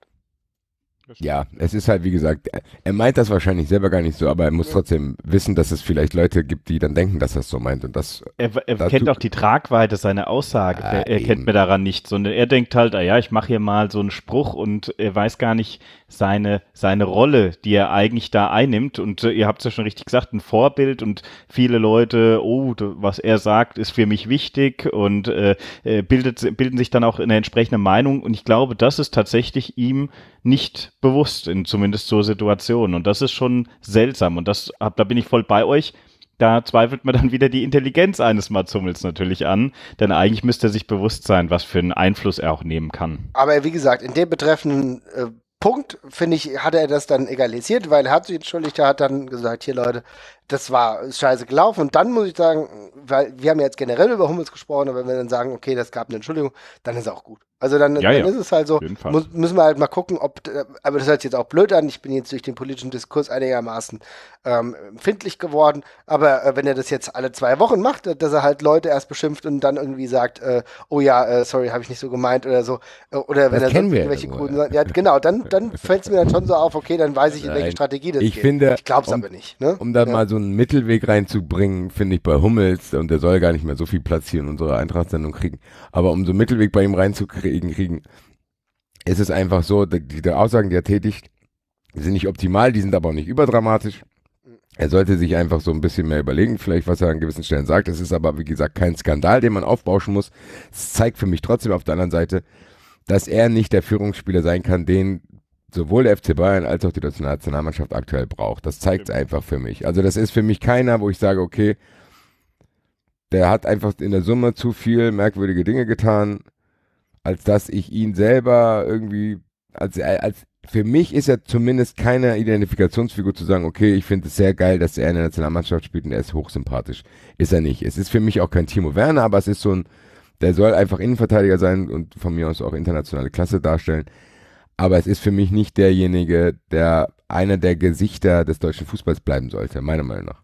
Ja, es ist halt, wie gesagt, er meint das wahrscheinlich selber gar nicht so, aber er muss trotzdem wissen, dass es vielleicht Leute gibt, die dann denken, dass er es so meint. Und das, er, er das kennt auch die Tragweite seiner Aussage. Ah, er, er kennt mir daran nicht, sondern er denkt halt, ah ja, ich mache hier mal so einen Spruch und er weiß gar nicht seine, seine Rolle, die er eigentlich da einnimmt. Und äh, ihr habt es ja schon richtig gesagt, ein Vorbild und viele Leute, oh, was er sagt, ist für mich wichtig und äh, äh bildet, bilden sich dann auch eine entsprechende Meinung. Und ich glaube, das ist tatsächlich ihm nicht bewusst, in zumindest zur Situation. Und das ist schon seltsam. Und das, da bin ich voll bei euch. Da zweifelt man dann wieder die Intelligenz eines Matzummels natürlich an, denn eigentlich müsste er sich bewusst sein, was für einen Einfluss er auch nehmen kann. Aber wie gesagt, in dem betreffenden äh, Punkt, finde ich, hat er das dann egalisiert, weil er hat sich entschuldigt, er hat dann gesagt, hier Leute, das war scheiße gelaufen. Und dann muss ich sagen, weil wir haben ja jetzt generell über Hummels gesprochen, aber wenn wir dann sagen, okay, das gab eine Entschuldigung, dann ist auch gut. Also dann, ja, dann ja. ist es halt so, muss, müssen wir halt mal gucken, ob, äh, aber das hört sich jetzt auch blöd an, ich bin jetzt durch den politischen Diskurs einigermaßen ähm, empfindlich geworden, aber äh, wenn er das jetzt alle zwei Wochen macht, äh, dass er halt Leute erst beschimpft und dann irgendwie sagt, äh, oh ja, äh, sorry, habe ich nicht so gemeint oder so, äh, oder wenn das er irgendwelche also, Gründen sagt, ja genau, dann, [LAUGHS] dann fällt es mir dann schon so auf, okay, dann weiß ich, in Nein, welche Strategie das ich geht. Finde, ich glaube es um, aber nicht. Ne? Um da ja. mal so einen Mittelweg reinzubringen, finde ich bei Hummels, und der soll gar nicht mehr so viel Platz hier in unserer eintracht kriegen, aber um so einen Mittelweg bei ihm reinzukriegen, kriegen, kriegen. Es ist einfach so, die, die Aussagen, die er tätigt, sind nicht optimal, die sind aber auch nicht überdramatisch. Er sollte sich einfach so ein bisschen mehr überlegen, vielleicht, was er an gewissen Stellen sagt. Es ist aber, wie gesagt, kein Skandal, den man aufbauschen muss. Es zeigt für mich trotzdem auf der anderen Seite, dass er nicht der Führungsspieler sein kann, den sowohl der FC Bayern als auch die Nationalmannschaft aktuell braucht. Das zeigt es einfach für mich. Also das ist für mich keiner, wo ich sage, okay, der hat einfach in der Summe zu viel merkwürdige Dinge getan als dass ich ihn selber irgendwie, als, als für mich ist er zumindest keine Identifikationsfigur zu sagen, okay, ich finde es sehr geil, dass er in der Nationalmannschaft spielt und er ist hochsympathisch. Ist er nicht. Es ist für mich auch kein Timo Werner, aber es ist so ein, der soll einfach Innenverteidiger sein und von mir aus auch internationale Klasse darstellen. Aber es ist für mich nicht derjenige, der einer der Gesichter des deutschen Fußballs bleiben sollte, meiner Meinung nach.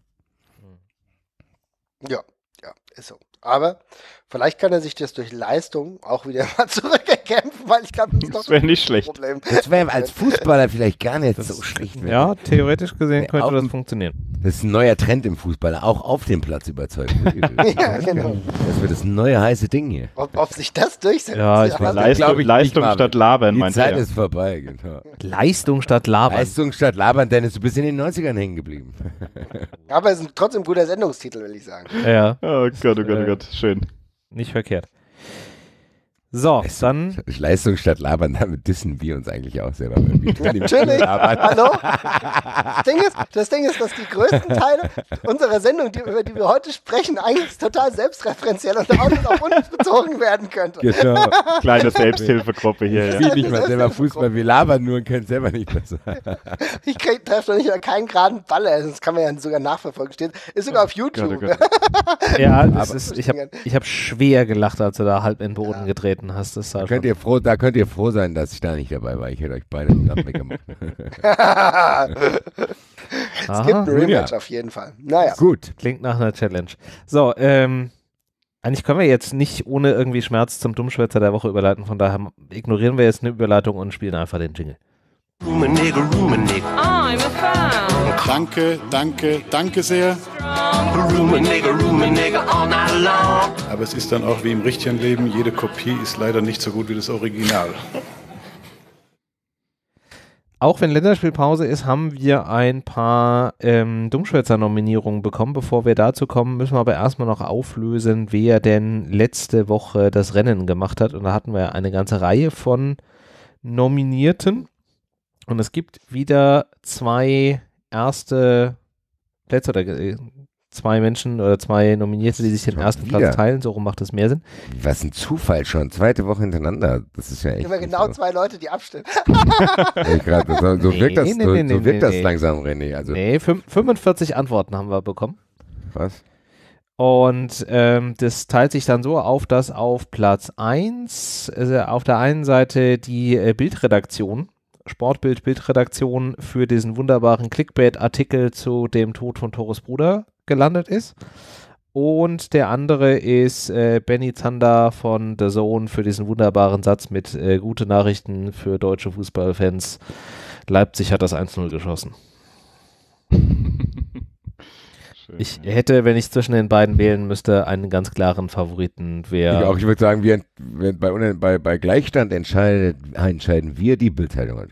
Ja, ja, ist so. Aber Vielleicht kann er sich das durch Leistung auch wieder [LAUGHS] mal zurückerkämpfen, weil ich glaube, das, das wäre nicht schlecht. Das wäre als [LAUGHS] Fußballer vielleicht gar nicht das so schlecht. Mehr. Ja, theoretisch gesehen ja, könnte das funktionieren. Das ist ein neuer Trend im Fußballer, auch auf dem Platz überzeugen. [LAUGHS] ja, genau. Das wird das neue heiße Ding hier. Ob, ob sich das durchsetzt? Ja, ich meine, Leistung, ich Leistung statt Labern, Die Zeit ist vorbei, genau. Leistung statt Labern. Leistung statt Labern, Dennis, du bist in den 90ern hängen geblieben. Aber es ist trotzdem ein guter Sendungstitel, will ich sagen. Ja. Oh Gott, oh Gott, oh Gott, schön. Nicht verkehrt. So, Leistung, dann. Leistung statt labern, damit dissen wir uns eigentlich auch selber. [LAUGHS] Natürlich. Hallo? [LAUGHS] Das Ding, ist, das Ding ist, dass die größten Teile unserer Sendung, die, über die wir heute sprechen, eigentlich total selbstreferenziell und auch auf uns bezogen werden könnte. Genau. Kleine [LAUGHS] Selbsthilfegruppe hier. Ich ja. spiele nicht mal selber Fußball, wir labern nur und können selber nicht besser. Ich treffe doch nicht mal keinen geraden Ball, das kann man ja sogar nachverfolgen. Steht, ist sogar auf YouTube. Gott, oh Gott. ja, ist, ich habe hab schwer gelacht, als er da halb in den Boden ja. getreten verraten hast. Das da, könnt ihr froh, da könnt ihr froh sein, dass ich da nicht dabei war. Ich hätte euch beide gerade weggemacht. [LAUGHS] es Aha, gibt ein Rematch ja. auf jeden Fall. Naja. Gut. Klingt nach einer Challenge. So, ähm, eigentlich können wir jetzt nicht ohne irgendwie Schmerz zum Dummschwätzer der Woche überleiten. Von daher ignorieren wir jetzt eine Überleitung und spielen einfach den Jingle. Rumenegger, Rumenegger. Ah, I'm a fan. Danke, danke, danke sehr. Rumenegger, Rumenegger all night long. Aber es ist dann auch wie im richtigen Leben, jede Kopie ist leider nicht so gut wie das Original. Auch wenn Länderspielpause ist, haben wir ein paar ähm, Dummschwätzer-Nominierungen bekommen. Bevor wir dazu kommen, müssen wir aber erstmal noch auflösen, wer denn letzte Woche das Rennen gemacht hat. Und da hatten wir eine ganze Reihe von Nominierten. Und es gibt wieder zwei erste Plätze oder äh, zwei Menschen oder zwei Nominierte, die sich den ersten wieder. Platz teilen. So rum macht es mehr Sinn. Was ein Zufall schon. Zweite Woche hintereinander. Das ist ja echt. Über genau so. zwei Leute, die abstimmen. [LAUGHS] grad, so, so nee, wirkt das, nee, so, nee, so wirkt das langsam, René. Also. Nee, 45 Antworten haben wir bekommen. Was? Und ähm, das teilt sich dann so auf, dass auf Platz 1 also auf der einen Seite die äh, Bildredaktion Sportbild-Bildredaktion für diesen wunderbaren Clickbait-Artikel zu dem Tod von Torres Bruder gelandet ist. Und der andere ist äh, Benny Zander von The Zone für diesen wunderbaren Satz mit äh, gute Nachrichten für deutsche Fußballfans. Leipzig hat das 1-0 geschossen. Schön, ich hätte, wenn ich zwischen den beiden wählen müsste, einen ganz klaren Favoriten. Wer ich, auch, ich würde sagen, wir, bei, bei, bei, Gleichstand entscheiden wir, die Bildteilung.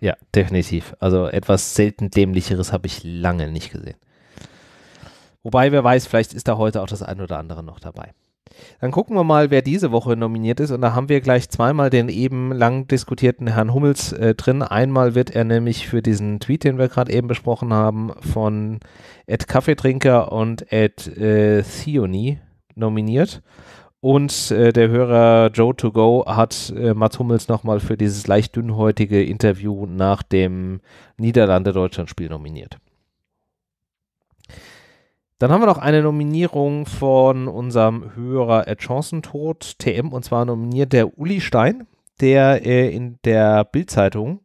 Ja, definitiv. Also etwas selten dämlicheres habe ich lange nicht gesehen. Wobei, wer weiß, vielleicht ist da heute auch das ein oder andere noch dabei. Dann gucken wir mal, wer diese Woche nominiert ist. Und da haben wir gleich zweimal den eben lang diskutierten Herrn Hummels äh, drin. Einmal wird er nämlich für diesen Tweet, den wir gerade eben besprochen haben, von Ed Kaffeetrinker und Ed äh, Theonie nominiert. Und äh, der Hörer Joe 2 go hat äh, Mats Hummels nochmal für dieses leicht dünnhäutige Interview nach dem Niederlande-Deutschland-Spiel nominiert. Dann haben wir noch eine Nominierung von unserem Hörer Ed Chancentod TM und zwar nominiert der Uli Stein, der äh, in der Bildzeitung,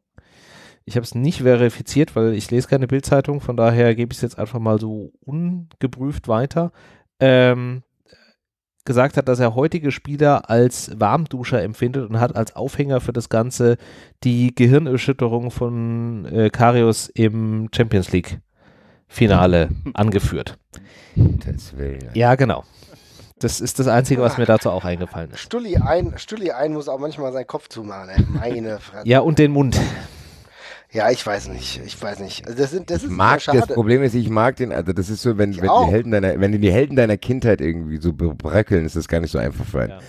ich habe es nicht verifiziert, weil ich lese keine Bildzeitung, von daher gebe ich es jetzt einfach mal so ungeprüft weiter, ähm, gesagt hat, dass er heutige Spieler als Warmduscher empfindet und hat als Aufhänger für das Ganze die Gehirnerschütterung von äh, Karius im Champions League. Finale [LAUGHS] angeführt. Himmels Willen. Ja, genau. Das ist das Einzige, was mir dazu auch eingefallen ist. Stulli ein, Stulli ein muss auch manchmal seinen Kopf zumachen. Ey. Meine [LAUGHS] Fresse. ja, und den Mund. Ja, ich weiß nicht, ich weiß nicht. Also das sind, das ist mag, das Problem ist, ich mag den, also das ist so, wenn, wenn die Helden deiner, wenn die Helden deiner Kindheit irgendwie so bröckeln, ist das gar nicht so einfach für einen. Ja.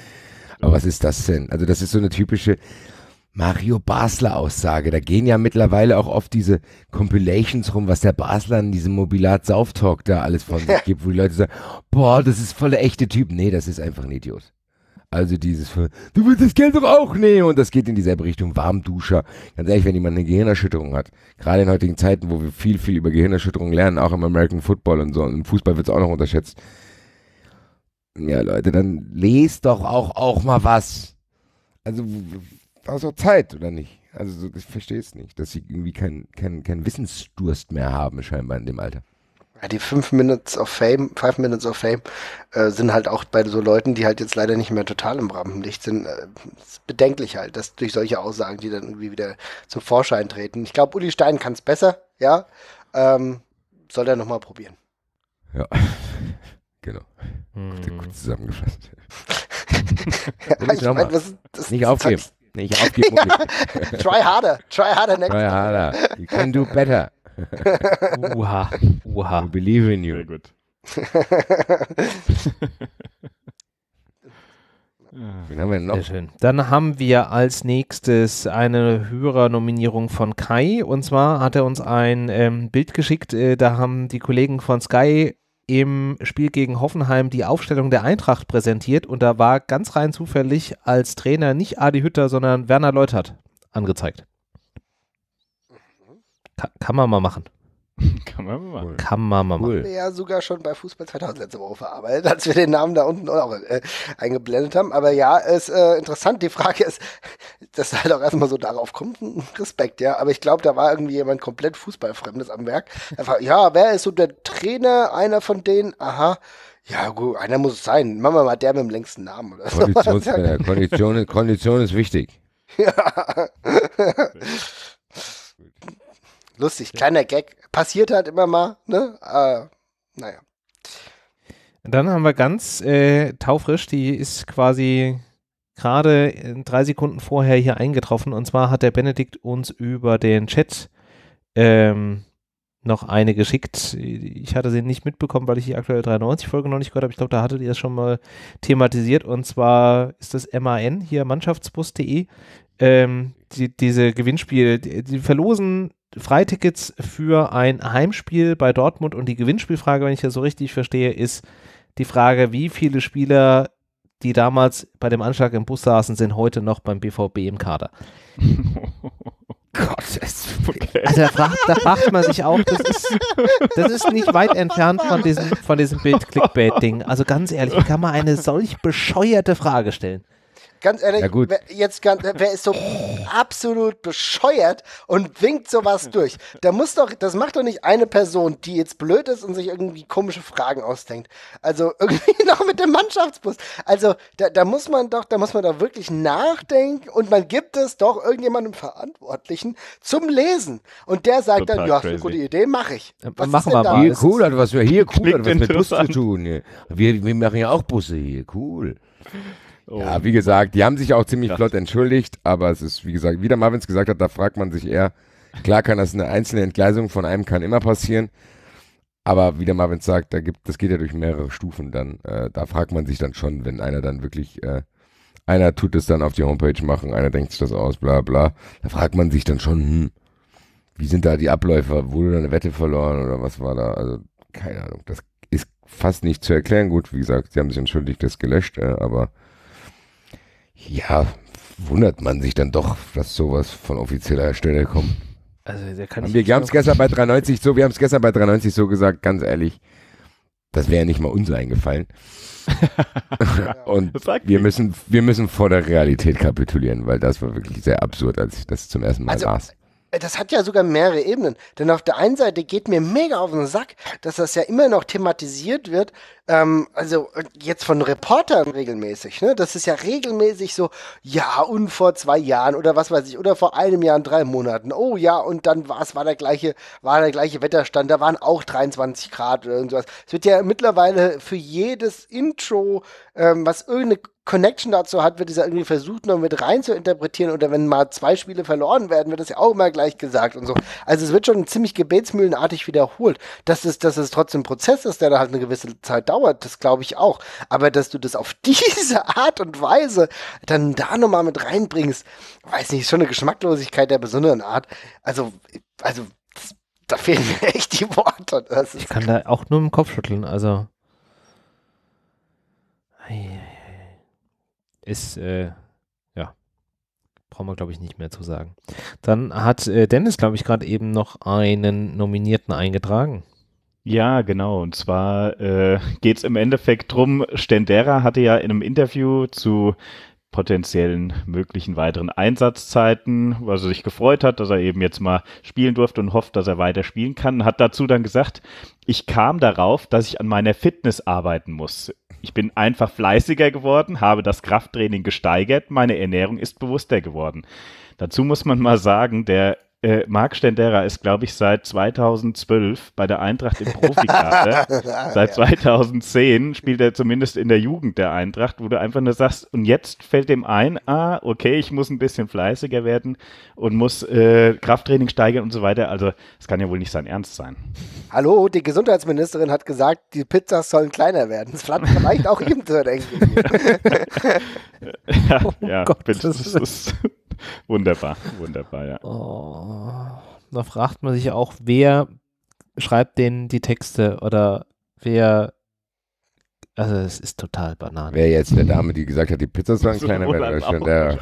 Aber was ist das denn? Also das ist so eine typische, Mario Basler Aussage. Da gehen ja mittlerweile auch oft diese Compilations rum, was der Basler in diesem Mobilat Sauftalk da alles von sich [LAUGHS] gibt, wo die Leute sagen, boah, das ist voll der echte Typ. Nee, das ist einfach ein Idiot. Also dieses, du willst das Geld doch auch nehmen und das geht in dieselbe Richtung, Warmduscher. Ganz ehrlich, wenn jemand eine Gehirnerschütterung hat, gerade in heutigen Zeiten, wo wir viel, viel über Gehirnerschütterung lernen, auch im American Football und so, und im Fußball wird es auch noch unterschätzt. Ja, Leute, dann lest doch auch, auch mal was. Also war so Zeit, oder nicht? Also ich verstehe es nicht, dass sie irgendwie keinen kein, kein Wissensdurst mehr haben, scheinbar in dem Alter. Ja, die fünf Minutes of Fame, 5 Minutes of Fame äh, sind halt auch bei so Leuten, die halt jetzt leider nicht mehr total im Rampenlicht sind, äh, bedenklich halt, dass durch solche Aussagen, die dann irgendwie wieder zum Vorschein treten. Ich glaube, Uli Stein kann es besser, ja. Ähm, soll er nochmal probieren. Ja, [LAUGHS] genau. Hm. Gut, gut zusammengefasst. ja, [LAUGHS] ich mein, was, das, nicht aufgeben. Nee, ich aufgebe. [LAUGHS] ja. Try harder. Try harder next Try harder. You can do better. [LAUGHS] Uha. Uha. We believe in you. Sehr gut. [LAUGHS] Wen haben wir noch? Sehr schön. Dann haben wir als nächstes eine Hörernominierung von Kai. Und zwar hat er uns ein ähm, Bild geschickt. Äh, da haben die Kollegen von Sky im Spiel gegen Hoffenheim die Aufstellung der Eintracht präsentiert und da war ganz rein zufällig als Trainer nicht Adi Hütter, sondern Werner Leutert angezeigt. Kann, kann man mal machen. [LAUGHS] Kann man mal machen. Kann man mal cool. machen. Ja, sogar schon bei Fußball 2000 letzte Woche verarbeitet, als wir den Namen da unten auch äh, eingeblendet haben. Aber ja, ist äh, interessant. Die Frage ist, dass halt auch erstmal so darauf kommt, Respekt, ja. Aber ich glaube, da war irgendwie jemand komplett Fußballfremdes am Werk. Einfach, ja, wer ist so der Trainer, einer von denen? Aha. Ja, gut, einer muss es sein. Machen wir mal der mit dem längsten Namen oder so. [LAUGHS] Äh, Kondition, Kondition ist wichtig. Ja. [LAUGHS] Lustig, kleiner Gag passiert halt immer mal, ne? Äh, naja. Dann haben wir ganz äh, taufrisch, die ist quasi gerade drei Sekunden vorher hier eingetroffen. Und zwar hat der Benedikt uns über den Chat ähm, noch eine geschickt. Ich hatte sie nicht mitbekommen, weil ich die aktuelle 93-Folge noch nicht gehört habe. Ich glaube, da hattet ihr es schon mal thematisiert. Und zwar ist das MAN hier, Mannschaftsbus.de. Ähm, die, diese Gewinnspiele, die, die verlosen Freitickets für ein Heimspiel bei Dortmund und die Gewinnspielfrage, wenn ich das so richtig verstehe, ist die Frage, wie viele Spieler, die damals bei dem Anschlag im Bus saßen, sind heute noch beim BVB im Kader. [LAUGHS] Gott, okay. also da fragt, da fragt man sich auch, das ist, das ist nicht weit entfernt von diesem, von diesem Bild-Clickbait-Ding. Also ganz ehrlich, wie kann man eine solch bescheuerte Frage stellen? Ganz ehrlich, ja, wer, jetzt ganz, wer ist so absolut bescheuert und winkt sowas [LAUGHS] durch? Da muss doch, das macht doch nicht eine Person, die jetzt blöd ist und sich irgendwie komische Fragen ausdenkt. Also [LAUGHS] irgendwie noch mit dem Mannschaftsbus. Also da, da muss man doch, da muss man da wirklich nachdenken und man gibt es doch irgendjemandem Verantwortlichen zum Lesen. Und der sagt Total dann, ja, eine gute Idee, mache ich. Was machen wir mal. Hier cool was wir hier cool hat was mit Bus zu tun. Wir, wir machen ja auch Busse hier, cool ja, wie gesagt, die haben sich auch ziemlich ja. flott entschuldigt, aber es ist, wie gesagt, wie der Marvin es gesagt hat, da fragt man sich eher, klar kann das eine einzelne Entgleisung von einem kann immer passieren, aber wie der Marvin sagt, da gibt, das geht ja durch mehrere Stufen dann. Äh, da fragt man sich dann schon, wenn einer dann wirklich, äh, einer tut es dann auf die Homepage machen, einer denkt sich das aus, bla bla. Da fragt man sich dann schon, hm, wie sind da die Abläufe? Wurde da eine Wette verloren oder was war da? Also, keine Ahnung. Das ist fast nicht zu erklären. Gut, wie gesagt, sie haben sich entschuldigt, das gelöscht, äh, aber ja, wundert man sich dann doch, dass sowas von offizieller Stelle kommt. Also, der kann haben wir, wir haben es gestern bei 93 so, wir haben es gestern bei 93 so gesagt, ganz ehrlich. Das wäre nicht mal uns eingefallen. [LAUGHS] und wir müssen, wir müssen vor der Realität kapitulieren, weil das war wirklich sehr absurd, als ich das zum ersten Mal also, äh, das hat ja sogar mehrere Ebenen. Denn auf der einen Seite geht mir mega auf den Sack, dass das ja immer noch thematisiert wird. Ähm, also äh, jetzt von Reportern regelmäßig. Ne? Das ist ja regelmäßig so, ja, und vor zwei Jahren oder was weiß ich, oder vor einem Jahr und drei Monaten. Oh ja, und dann war es, war der gleiche, war der gleiche Wetterstand, da waren auch 23 Grad oder irgendwas. Es wird ja mittlerweile für jedes Intro, ähm, was irgendeine Connection dazu hat, wird es irgendwie versucht, noch mit rein zu interpretieren. Oder wenn mal zwei Spiele verloren werden, wird das ja auch immer gleich gesagt und so. Also es wird schon ziemlich gebetsmühlenartig wiederholt. Dass es, dass es trotzdem ein Prozess ist, der da halt eine gewisse Zeit dauert, das glaube ich auch. Aber dass du das auf [LAUGHS] diese Art und Weise dann da nochmal mit reinbringst, weiß nicht, ist schon eine Geschmacklosigkeit der besonderen Art. Also, also, das, da fehlen mir echt die Worte. ich kann da auch nur im Kopf schütteln, also. Ei ist, äh, ja, brauchen wir, glaube ich, nicht mehr zu sagen. Dann hat äh, Dennis, glaube ich, gerade eben noch einen Nominierten eingetragen. Ja, genau. Und zwar äh, geht es im Endeffekt drum, Stendera hatte ja in einem Interview zu potenziellen möglichen weiteren Einsatzzeiten, weil er sich gefreut hat, dass er eben jetzt mal spielen durfte und hofft, dass er weiter spielen kann. Hat dazu dann gesagt, ich kam darauf, dass ich an meiner Fitness arbeiten muss. Ich bin einfach fleißiger geworden, habe das Krafttraining gesteigert, meine Ernährung ist bewusster geworden. Dazu muss man mal sagen, der äh, Marc Stendera ist, glaube ich, seit 2012 bei der Eintracht im Profikader. [LAUGHS] seit 2010 spielt er zumindest in der Jugend der Eintracht, wo du einfach nur sagst, und jetzt fällt dem ein, ah, okay, ich muss ein bisschen fleißiger werden und muss äh, Krafttraining steigern und so weiter. Also, es kann ja wohl nicht sein Ernst sein. Hallo, die Gesundheitsministerin hat gesagt, die Pizzas sollen kleiner werden. Das flattert vielleicht auch ihm zu denken. [LAUGHS] ja, oh [LAUGHS] ja Gott, das ist [LAUGHS] Wunderbar, wunderbar, ja. Oh, da fragt man sich auch, wer schreibt denen die Texte oder wer also es ist total banal. Wäre jetzt eine Dame, die gesagt hat, die Pizza soll ein kleiner Wetterstand. Ja.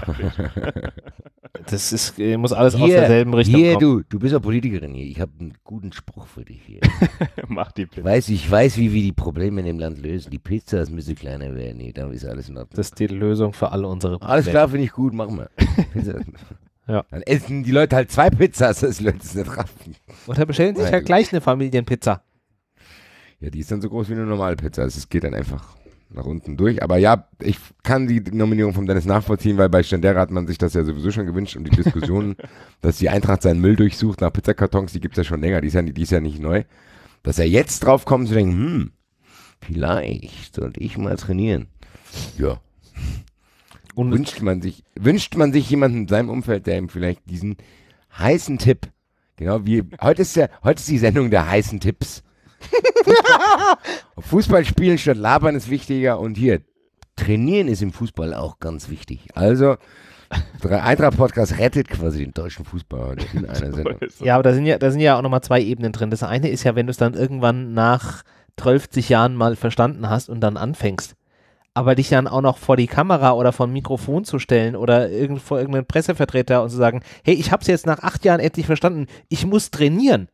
Das ist, äh, muss alles hier, aus derselben Richtung hier, kommen. Du, du bist ja Politikerin hier. Ich habe einen guten Spruch für dich hier. [LAUGHS] Mach die Pizza. Weiß, ich weiß, wie wir die Probleme in dem Land lösen. Die Pizzas müssen kleiner werden. Nee, dann ist alles in Ordnung. Das ist die Lösung für alle unsere Probleme. Alles klar, finde ich gut, machen wir. [LAUGHS] Ja. Dann essen die Leute halt zwei Pizzas, das die Leute es nicht raffen. Oder bestellen sich halt gleich eine Familienpizza. Ja, die ist dann so groß wie eine normale Pizza. Also es geht dann einfach nach unten durch. Aber ja, ich kann die Nominierung von Dennis nachvollziehen, weil bei Stendera hat man sich das ja sowieso schon gewünscht und die Diskussion, [LAUGHS] dass die Eintracht seinen Müll durchsucht nach Pizzakartons, die gibt es ja schon länger, die ist ja, die ist ja nicht neu. Dass er jetzt drauf kommt zu denken, hm, vielleicht sollte ich mal trainieren. Ja. Und wünscht man sich, wünscht man sich jemanden in seinem Umfeld, der ihm vielleicht diesen heißen Tipp, genau wie, heute ist ja, heute ist die Sendung der heißen Tipps. Fußball, [LAUGHS] Fußball spielen statt labern ist wichtiger und hier, trainieren ist im Fußball auch ganz wichtig. Also, Eintracht-Podcast rettet quasi den deutschen Fußball in einer [LAUGHS] Sendung. Ja, aber da sind ja, da sind ja auch nochmal zwei Ebenen drin. Das eine ist ja, wenn du es dann irgendwann nach 12 Jahren mal verstanden hast und dann anfängst. Aber dich dann auch noch vor die Kamera oder vor ein Mikrofon zu stellen oder irgend, vor irgendeinen Pressevertreter und zu sagen, hey, ich habe es jetzt nach acht Jahren endlich verstanden, ich muss trainieren.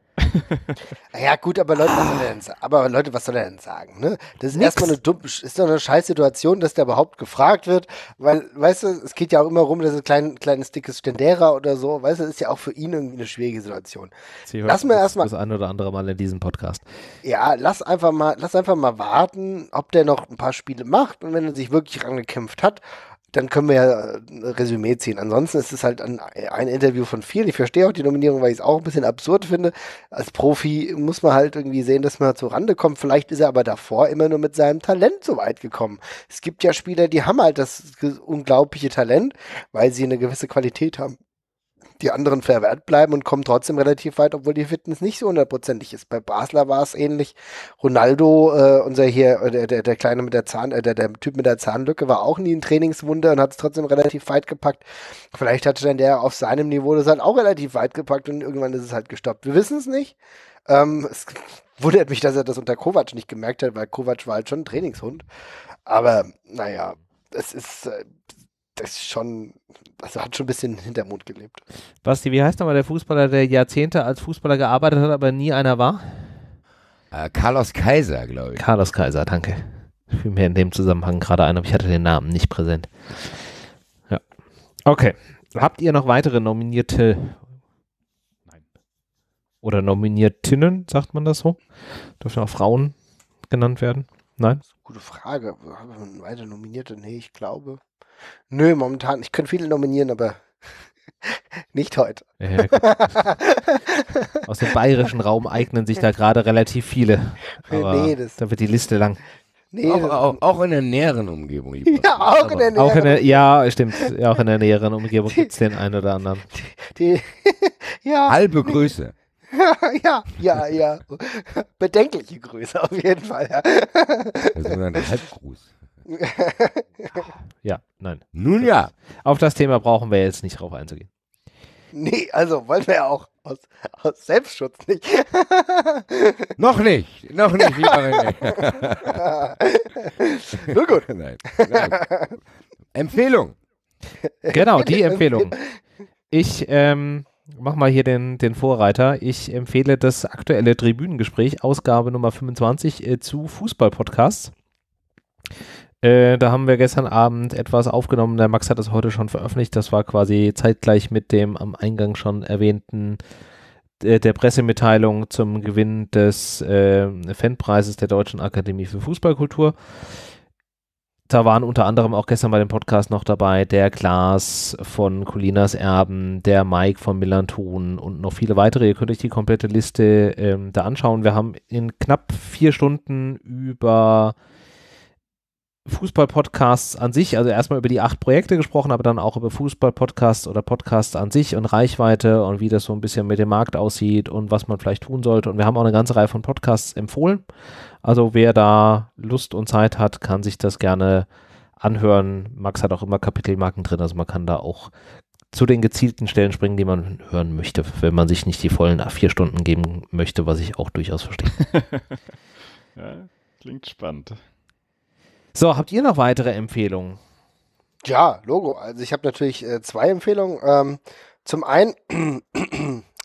Ja gut, aber Leute, was soll er denn, aber Leute, was soll er denn sagen? Ne? Das ist Nix. erstmal eine dumme, ist doch eine scheiß Situation, dass der überhaupt gefragt wird, weil, weißt du, es geht ja auch immer rum, dass ein klein, kleines dickes Stendera oder so, weißt du, ist ja auch für ihn irgendwie eine schwierige Situation. Sie lass mir erstmal das ein oder andere Mal in diesem Podcast. Ja, lass einfach mal, lass einfach mal warten, ob der noch ein paar Spiele macht und wenn er sich wirklich rangekämpft hat dann können wir ja ein Resümee ziehen. Ansonsten ist es halt ein, ein Interview von vielen. Ich verstehe auch die Nominierung, weil ich es auch ein bisschen absurd finde. Als Profi muss man halt irgendwie sehen, dass man zu Rande kommt. Vielleicht ist er aber davor immer nur mit seinem Talent so weit gekommen. Es gibt ja Spieler, die haben halt das unglaubliche Talent, weil sie eine gewisse Qualität haben die anderen verwehrt bleiben und kommen trotzdem relativ weit, obwohl die Fitness nicht so hundertprozentig ist. Bei Basler war es ähnlich. Ronaldo, äh, unser hier, äh, der, der Kleine mit der Zahn, äh, der, der Typ mit der Zahnlücke war auch nie ein Trainingswunder und hat es trotzdem relativ weit gepackt. Vielleicht hat dann der auf seinem Niveau das halt auch relativ weit gepackt und irgendwann ist es halt gestoppt. Wir wissen es nicht. Ähm, es [LAUGHS] wundert mich, dass er das unter Kovac nicht gemerkt hat, weil Kovac war halt schon ein Trainingshund. Aber naja, es ist, äh, das ist schon, also hat schon ein bisschen Hintermond gelebt. Basti, wie heißt nochmal der Fußballer, der Jahrzehnte als Fußballer gearbeitet hat, aber nie einer war? Äh, Carlos Kaiser, glaube ich. Carlos Kaiser, danke. Ich mir in dem Zusammenhang gerade ein, aber ich hatte den Namen nicht präsent. Ja. Okay. Habt ihr noch weitere nominierte Nein. oder Nominiertinnen, sagt man das so? Dürfen auch Frauen genannt werden? Nein? Gute Frage. Haben wir eine weitere Nominierte? Nee, ich glaube. Nö, momentan. Ich könnte viele nominieren, aber [LAUGHS] nicht heute. Ja, [LAUGHS] Aus dem bayerischen Raum eignen sich da gerade relativ viele. Äh, aber nee, das da wird die Liste lang. Nee, auch, auch, auch, in der näheren Umgebung. [LAUGHS] Ja, auch in der näheren. In der, ja, stimmt. auch in der näheren Umgebung gibt es den einen oder anderen. Die, die, ja. Halbe Grüße. ja, ja, ja. Bedenkliche Grüße auf jeden Fall. Ja. Der sogenannte Halbgruß. [LAUGHS] ja, nein. Nun ja. Auf das Thema brauchen wir jetzt nicht drauf einzugehen. Nee, also wollen wir ja auch aus, aus Selbstschutz nicht. [LAUGHS] noch nicht, noch nicht, lieber [LAUGHS] Nur gut. Nein, nein. Empfehlung. Genau, die Empfehlung. Ich ähm, mach mal hier den, den Vorreiter. Ich empfehle das aktuelle Tribünengespräch, Ausgabe Nummer 25 äh, zu Fußballpodcasts. Äh, da haben wir gestern Abend etwas aufgenommen. Der Max hat es heute schon veröffentlicht. Das war quasi zeitgleich mit dem am Eingang schon erwähnten äh, der Pressemitteilung zum Gewinn des äh, Fanpreises der Deutschen Akademie für Fußballkultur. Da waren unter anderem auch gestern bei dem Podcast noch dabei der Klaas von Colinas Erben, der Mike von Millanton und noch viele weitere. Ihr könnt euch die komplette Liste ähm, da anschauen. Wir haben in knapp vier Stunden über Fußball-Podcasts an sich, also erstmal über die acht Projekte gesprochen, aber dann auch über Fußball-Podcasts oder Podcasts an sich und Reichweite und wie das so ein bisschen mit dem Markt aussieht und was man vielleicht tun sollte. Und wir haben auch eine ganze Reihe von Podcasts empfohlen. Also wer da Lust und Zeit hat, kann sich das gerne anhören. Max hat auch immer Kapitelmarken drin, also man kann da auch zu den gezielten Stellen springen, die man hören möchte, wenn man sich nicht die vollen vier Stunden geben möchte, was ich auch durchaus verstehe. [LAUGHS] ja, klingt spannend. So, habt ihr noch weitere Empfehlungen? Ja, Logo. Also ich habe natürlich äh, zwei Empfehlungen. Ähm, zum einen [CLEARS THROAT]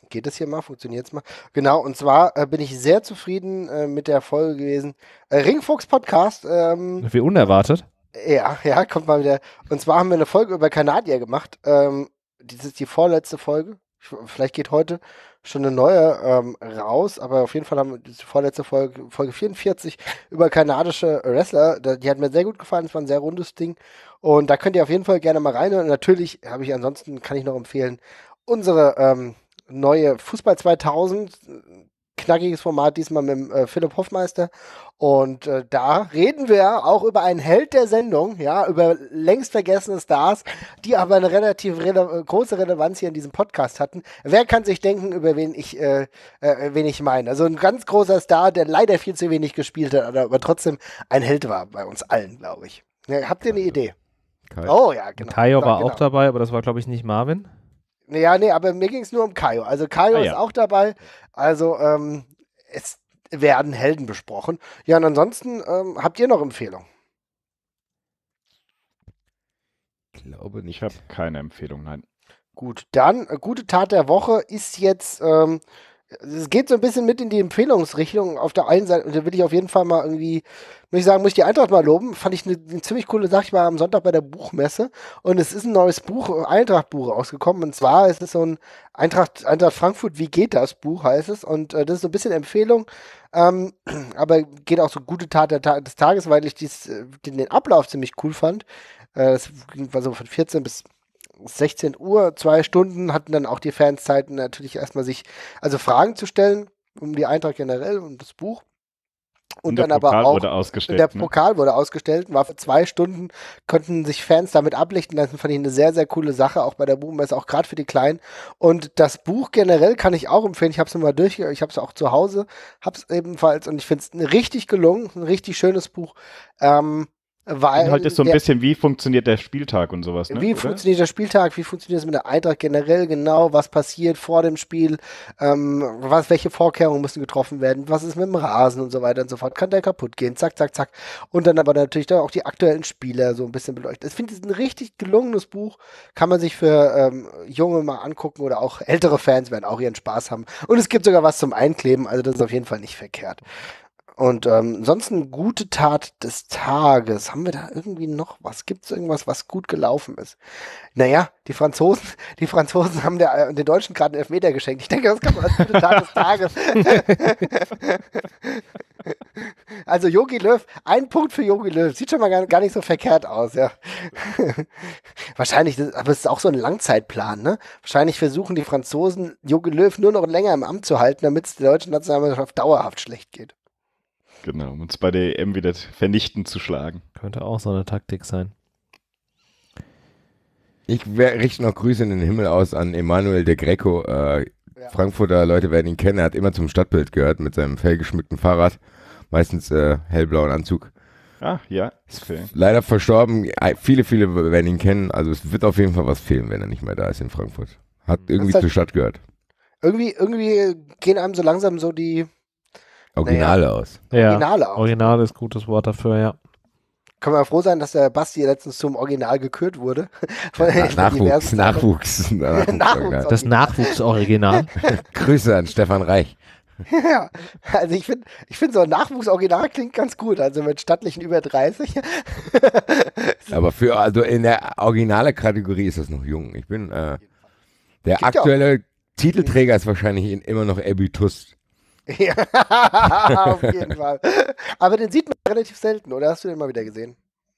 geht das hier mal, funktioniert es mal. Genau, und zwar äh, bin ich sehr zufrieden äh, mit der Folge gewesen. Äh, Ringfuchs Podcast. Ähm, Wie unerwartet. Ja, ja, kommt mal wieder. Und zwar haben wir eine Folge über Kanadier gemacht. Ähm, das ist die vorletzte Folge vielleicht geht heute schon eine neue ähm, raus, aber auf jeden Fall haben wir die vorletzte Folge, Folge 44 über kanadische Wrestler. Die hat mir sehr gut gefallen, es war ein sehr rundes Ding. Und da könnt ihr auf jeden Fall gerne mal rein. Und natürlich habe ich ansonsten, kann ich noch empfehlen, unsere ähm, neue Fußball 2000 knackiges Format, diesmal mit äh, Philipp Hoffmeister. Und äh, da reden wir auch über einen Held der Sendung, ja, über längst vergessene Stars, die aber eine relativ rele äh, große Relevanz hier in diesem Podcast hatten. Wer kann sich denken, über wen ich, äh, äh, wen ich meine? Also ein ganz großer Star, der leider viel zu wenig gespielt hat, aber trotzdem ein Held war bei uns allen, glaube ich. Ja, habt ihr eine Idee? Kai. Oh ja, genau. Kai war genau. auch genau. dabei, aber das war, glaube ich, nicht Marvin. Ja, nee, aber mir ging es nur um Kaio. Also Kaio ah, ja. ist auch dabei. Also ähm, es werden Helden besprochen. Ja, und ansonsten ähm, habt ihr noch Empfehlungen? Ich glaube nicht. Ich habe keine Empfehlung, nein. Gut, dann äh, gute Tat der Woche ist jetzt ähm, es geht so ein bisschen mit in die Empfehlungsrichtung. Auf der einen Seite, und da will ich auf jeden Fall mal irgendwie, muss ich sagen, muss ich die Eintracht mal loben. Fand ich eine, eine ziemlich coole Sache. Ich war am Sonntag bei der Buchmesse und es ist ein neues Buch, äh, Eintracht-Buch rausgekommen. Und zwar ist es so ein Eintracht, Eintracht Frankfurt, wie geht das Buch heißt es. Und äh, das ist so ein bisschen Empfehlung. Ähm, [CLEARS THROAT] aber geht auch so gute Tat des Tages, weil ich dies, äh, den, den Ablauf ziemlich cool fand. Äh, das ging so von 14 bis 16 Uhr, zwei Stunden, hatten dann auch die Fans Zeit, natürlich erstmal sich, also Fragen zu stellen, um die Eintracht generell und das Buch. Und, und dann Pokal aber auch der ne? Pokal ne? wurde ausgestellt, war für zwei Stunden, konnten sich Fans damit ablichten lassen, fand ich eine sehr, sehr coole Sache, auch bei der Bubenmesse, auch gerade für die Kleinen. Und das Buch generell kann ich auch empfehlen, ich habe es mal durch, ich habe es auch zu Hause, habe es ebenfalls und ich finde es richtig gelungen, ein richtig schönes Buch. Ähm, weil, Inhalt ist so ein der, bisschen, wie funktioniert der Spieltag und sowas. Ne? Wie oder? funktioniert der Spieltag? Wie funktioniert es mit der Eintracht generell genau? Was passiert vor dem Spiel? Ähm, was, welche Vorkehrungen müssen getroffen werden? Was ist mit dem Rasen und so weiter und so fort? Kann der kaputt gehen? Zack, zack, zack. Und dann aber natürlich dann auch die aktuellen Spieler so ein bisschen beleuchtet. Ich finde es ein richtig gelungenes Buch. Kann man sich für ähm, Junge mal angucken oder auch ältere Fans werden auch ihren Spaß haben. Und es gibt sogar was zum Einkleben. Also das ist auf jeden Fall nicht verkehrt. Und ähm, ansonsten gute Tat des Tages. Haben wir da irgendwie noch was? Gibt es irgendwas, was gut gelaufen ist? Naja, die Franzosen, [LAUGHS] die Franzosen haben der, äh, den Deutschen gerade einen Elfmeter geschenkt. Ich denke, das kann man als gute Tat des Tages. [LAUGHS] also Yogi Löw, ein Punkt für Yogi Löw. Sieht schon mal gar, gar nicht so verkehrt aus, ja. [LAUGHS] Wahrscheinlich, aber es ist auch so ein Langzeitplan, ne? Wahrscheinlich versuchen die Franzosen, Yogi Löw nur noch länger im Amt zu halten, damit es der deutschen Nationalmannschaft dauerhaft schlecht geht. Genau, um uns bei der EM wieder vernichten zu schlagen. Könnte auch so eine Taktik sein. Ich richte noch Grüße in den Himmel aus an Emanuel de Greco. Äh, ja. Frankfurter Leute werden ihn kennen. Er hat immer zum Stadtbild gehört mit seinem fellgeschmückten Fahrrad. Meistens äh, hellblauen Anzug. Ach ja. Okay. Leider verstorben. Viele, viele werden ihn kennen. Also es wird auf jeden Fall was fehlen, wenn er nicht mehr da ist in Frankfurt. Hat irgendwie halt zur Stadt gehört. Irgendwie, irgendwie gehen einem so langsam so die Originale naja. aus. Ja, Originale aus. Originale ist gutes Wort dafür, ja. Können wir froh sein, dass der Basti letztens zum Original gekürt wurde. [LAUGHS] Na, Nachwuchs, Nachwuchs, Nachwuchs, Nachwuchs. Das Nachwuchsoriginal. [LAUGHS] Grüße an Stefan Reich. Ja, also ich finde, ich find so ein Nachwuchs-Original klingt ganz gut, also mit stattlichen über 30. [LAUGHS] Aber für, also in der originale Kategorie ist das noch jung. Ich bin, äh, der Gibt aktuelle Titelträger ist wahrscheinlich immer noch Abby [LAUGHS] Ja, auf jeden Fall. Aber den sieht man relativ selten, oder hast du den mal wieder gesehen?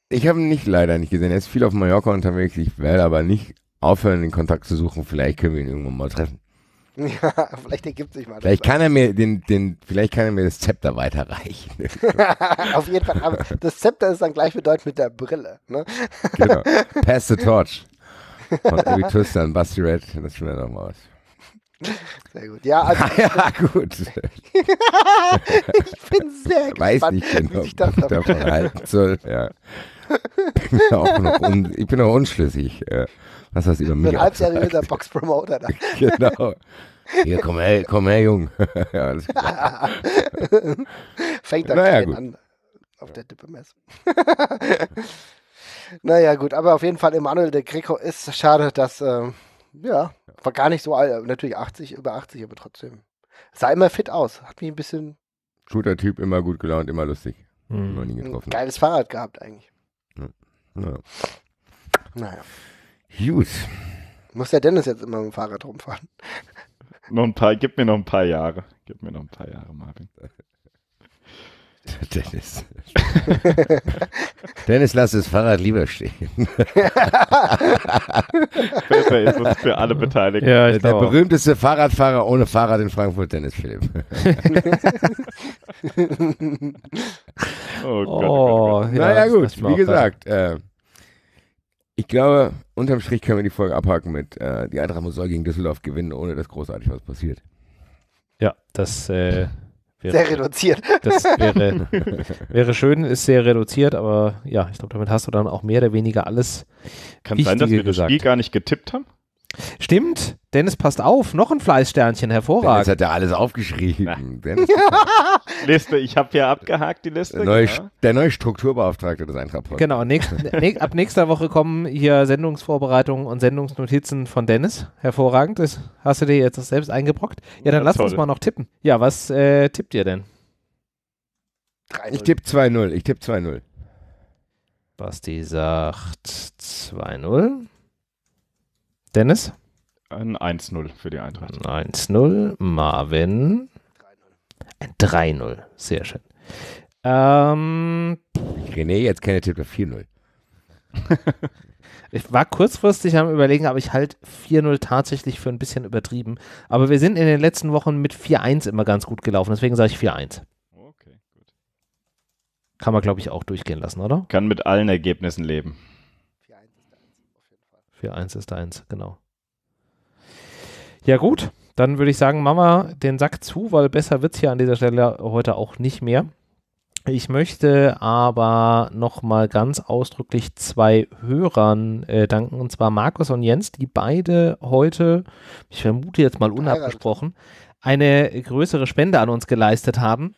Ich habe ihn nicht leider nicht gesehen. Er ist viel auf Mallorca unterwegs. Ich werde aber nicht aufhören, den Kontakt zu suchen. Vielleicht können wir ihn irgendwann mal treffen. [LAUGHS] Ja, vielleicht ergibt sich mal. Vielleicht kann er mir den, den, vielleicht kann er mir das Zepter weiterreichen. [LAUGHS] Auf jeden Fall. Aber das Zepter ist dann gleichbedeutend mit der Brille. Ne? Genau. Pass the torch. Von Abby Twister und Busty Red. Das schneller noch mal aus. Sehr gut. Ja, also [LAUGHS] ja, gut. [LAUGHS] ich bin sehr gespannt, Weiß nicht genau, wie sich das da verhalten [LAUGHS] soll. Ja. Bin auch noch un, ich bin noch unschlüssig, was das über mich so ein halbseriöser Box-Promoter da. genau. Hier, komm her, komm her, Jung. ja, Fängt dann naja, an auf der Dippe Mess. naja, gut, aber auf jeden Fall, Emanuel de Greco ist schade, dass, ähm, ja, war gar nicht so alt, äh, natürlich 80, über 80, aber trotzdem. Sah immer fit aus, hat mich ein bisschen. Guter Typ, immer gut gelaunt, immer lustig. Hm. Noch nie getroffen. Ein geiles Fahrrad gehabt eigentlich. Ja. Naja. naja. Gut. Muss der Dennis jetzt immer mit dem Fahrrad rumfahren? Noch ein paar, gib mir noch ein paar Jahre. Gib mir noch ein paar Jahre, Marvin. [LAUGHS] Dennis. [LAUGHS] Dennis, lass das Fahrrad lieber stehen. [LAUGHS] Besser ist es für alle Beteiligten. Ja, der glaube. berühmteste Fahrradfahrer ohne Fahrrad in Frankfurt, Dennis Philipp. [LAUGHS] oh Gott. Oh, oh Gott. Oh, ja, naja, gut, wie gesagt. Äh, ich glaube, unterm Strich können wir die Folge abhaken mit: äh, Die Eintracht muss soll gegen Düsseldorf gewinnen, ohne dass großartig was passiert. Ja, das. Äh Wäre, sehr reduziert. Das wäre, [LAUGHS] wäre schön, ist sehr reduziert, aber ja, ich glaube, damit hast du dann auch mehr oder weniger alles. Kann sein, dass wir gesagt. das Spiel gar nicht getippt haben? Stimmt, Dennis passt auf, noch ein Fleißsternchen, hervorragend. Dennis hat ja alles aufgeschrieben. Dennis [LAUGHS] Liste, ich habe ja abgehakt die Liste. Der neue, genau. der neue Strukturbeauftragte des Eintracht. Genau, nächst, [LAUGHS] ne, ab nächster Woche kommen hier Sendungsvorbereitungen und Sendungsnotizen von Dennis. Hervorragend, das hast du dir jetzt selbst eingebrockt. Ja, dann ja, lass toll. uns mal noch tippen. Ja, was äh, tippt ihr denn? Ich tippe 2-0, ich tippe 2-0. Basti sagt 2-0. Dennis? Ein 1-0 für die Eintracht. 1-0. Marvin? Ein 3-0. Sehr schön. Ähm, René, jetzt keine Tipp 4-0. [LAUGHS] ich war kurzfristig am überlegen, aber ich halte 4-0 tatsächlich für ein bisschen übertrieben. Aber wir sind in den letzten Wochen mit 4-1 immer ganz gut gelaufen, deswegen sage ich 4-1. Okay, gut. Kann man, glaube ich, auch durchgehen lassen, oder? Kann mit allen Ergebnissen leben. 4-1 ist da 1, genau. Ja, gut. Dann würde ich sagen, Mama, den Sack zu, weil besser wird es hier an dieser Stelle heute auch nicht mehr. Ich möchte aber nochmal ganz ausdrücklich zwei Hörern äh, danken, und zwar Markus und Jens, die beide heute, ich vermute jetzt mal unabgesprochen, eine größere Spende an uns geleistet haben.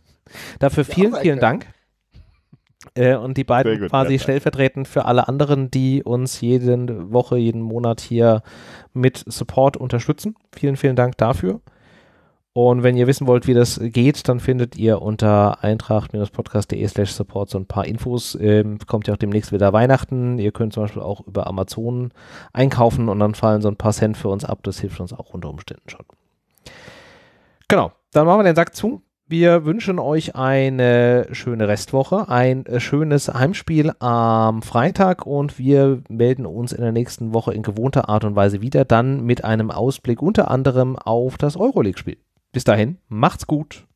[LAUGHS] Dafür vielen, vielen Dank. Äh, und die beiden gut, quasi ja, stellvertretend für alle anderen, die uns jede Woche, jeden Monat hier mit Support unterstützen. Vielen, vielen Dank dafür. Und wenn ihr wissen wollt, wie das geht, dann findet ihr unter eintracht-podcast.de slash support so ein paar Infos. Ähm, kommt ja auch demnächst wieder Weihnachten. Ihr könnt zum Beispiel auch über Amazon einkaufen und dann fallen so ein paar Cent für uns ab. Das hilft uns auch unter Umständen schon. Genau, dann machen wir den Sack zu wir wünschen euch eine schöne Restwoche, ein äh, schönes Heimspiel am Freitag und wir melden uns in der nächsten Woche in gewohnter Art und Weise wieder, dann mit einem Ausblick unter anderem auf das Euroleague-Spiel. Bis dahin, macht's gut.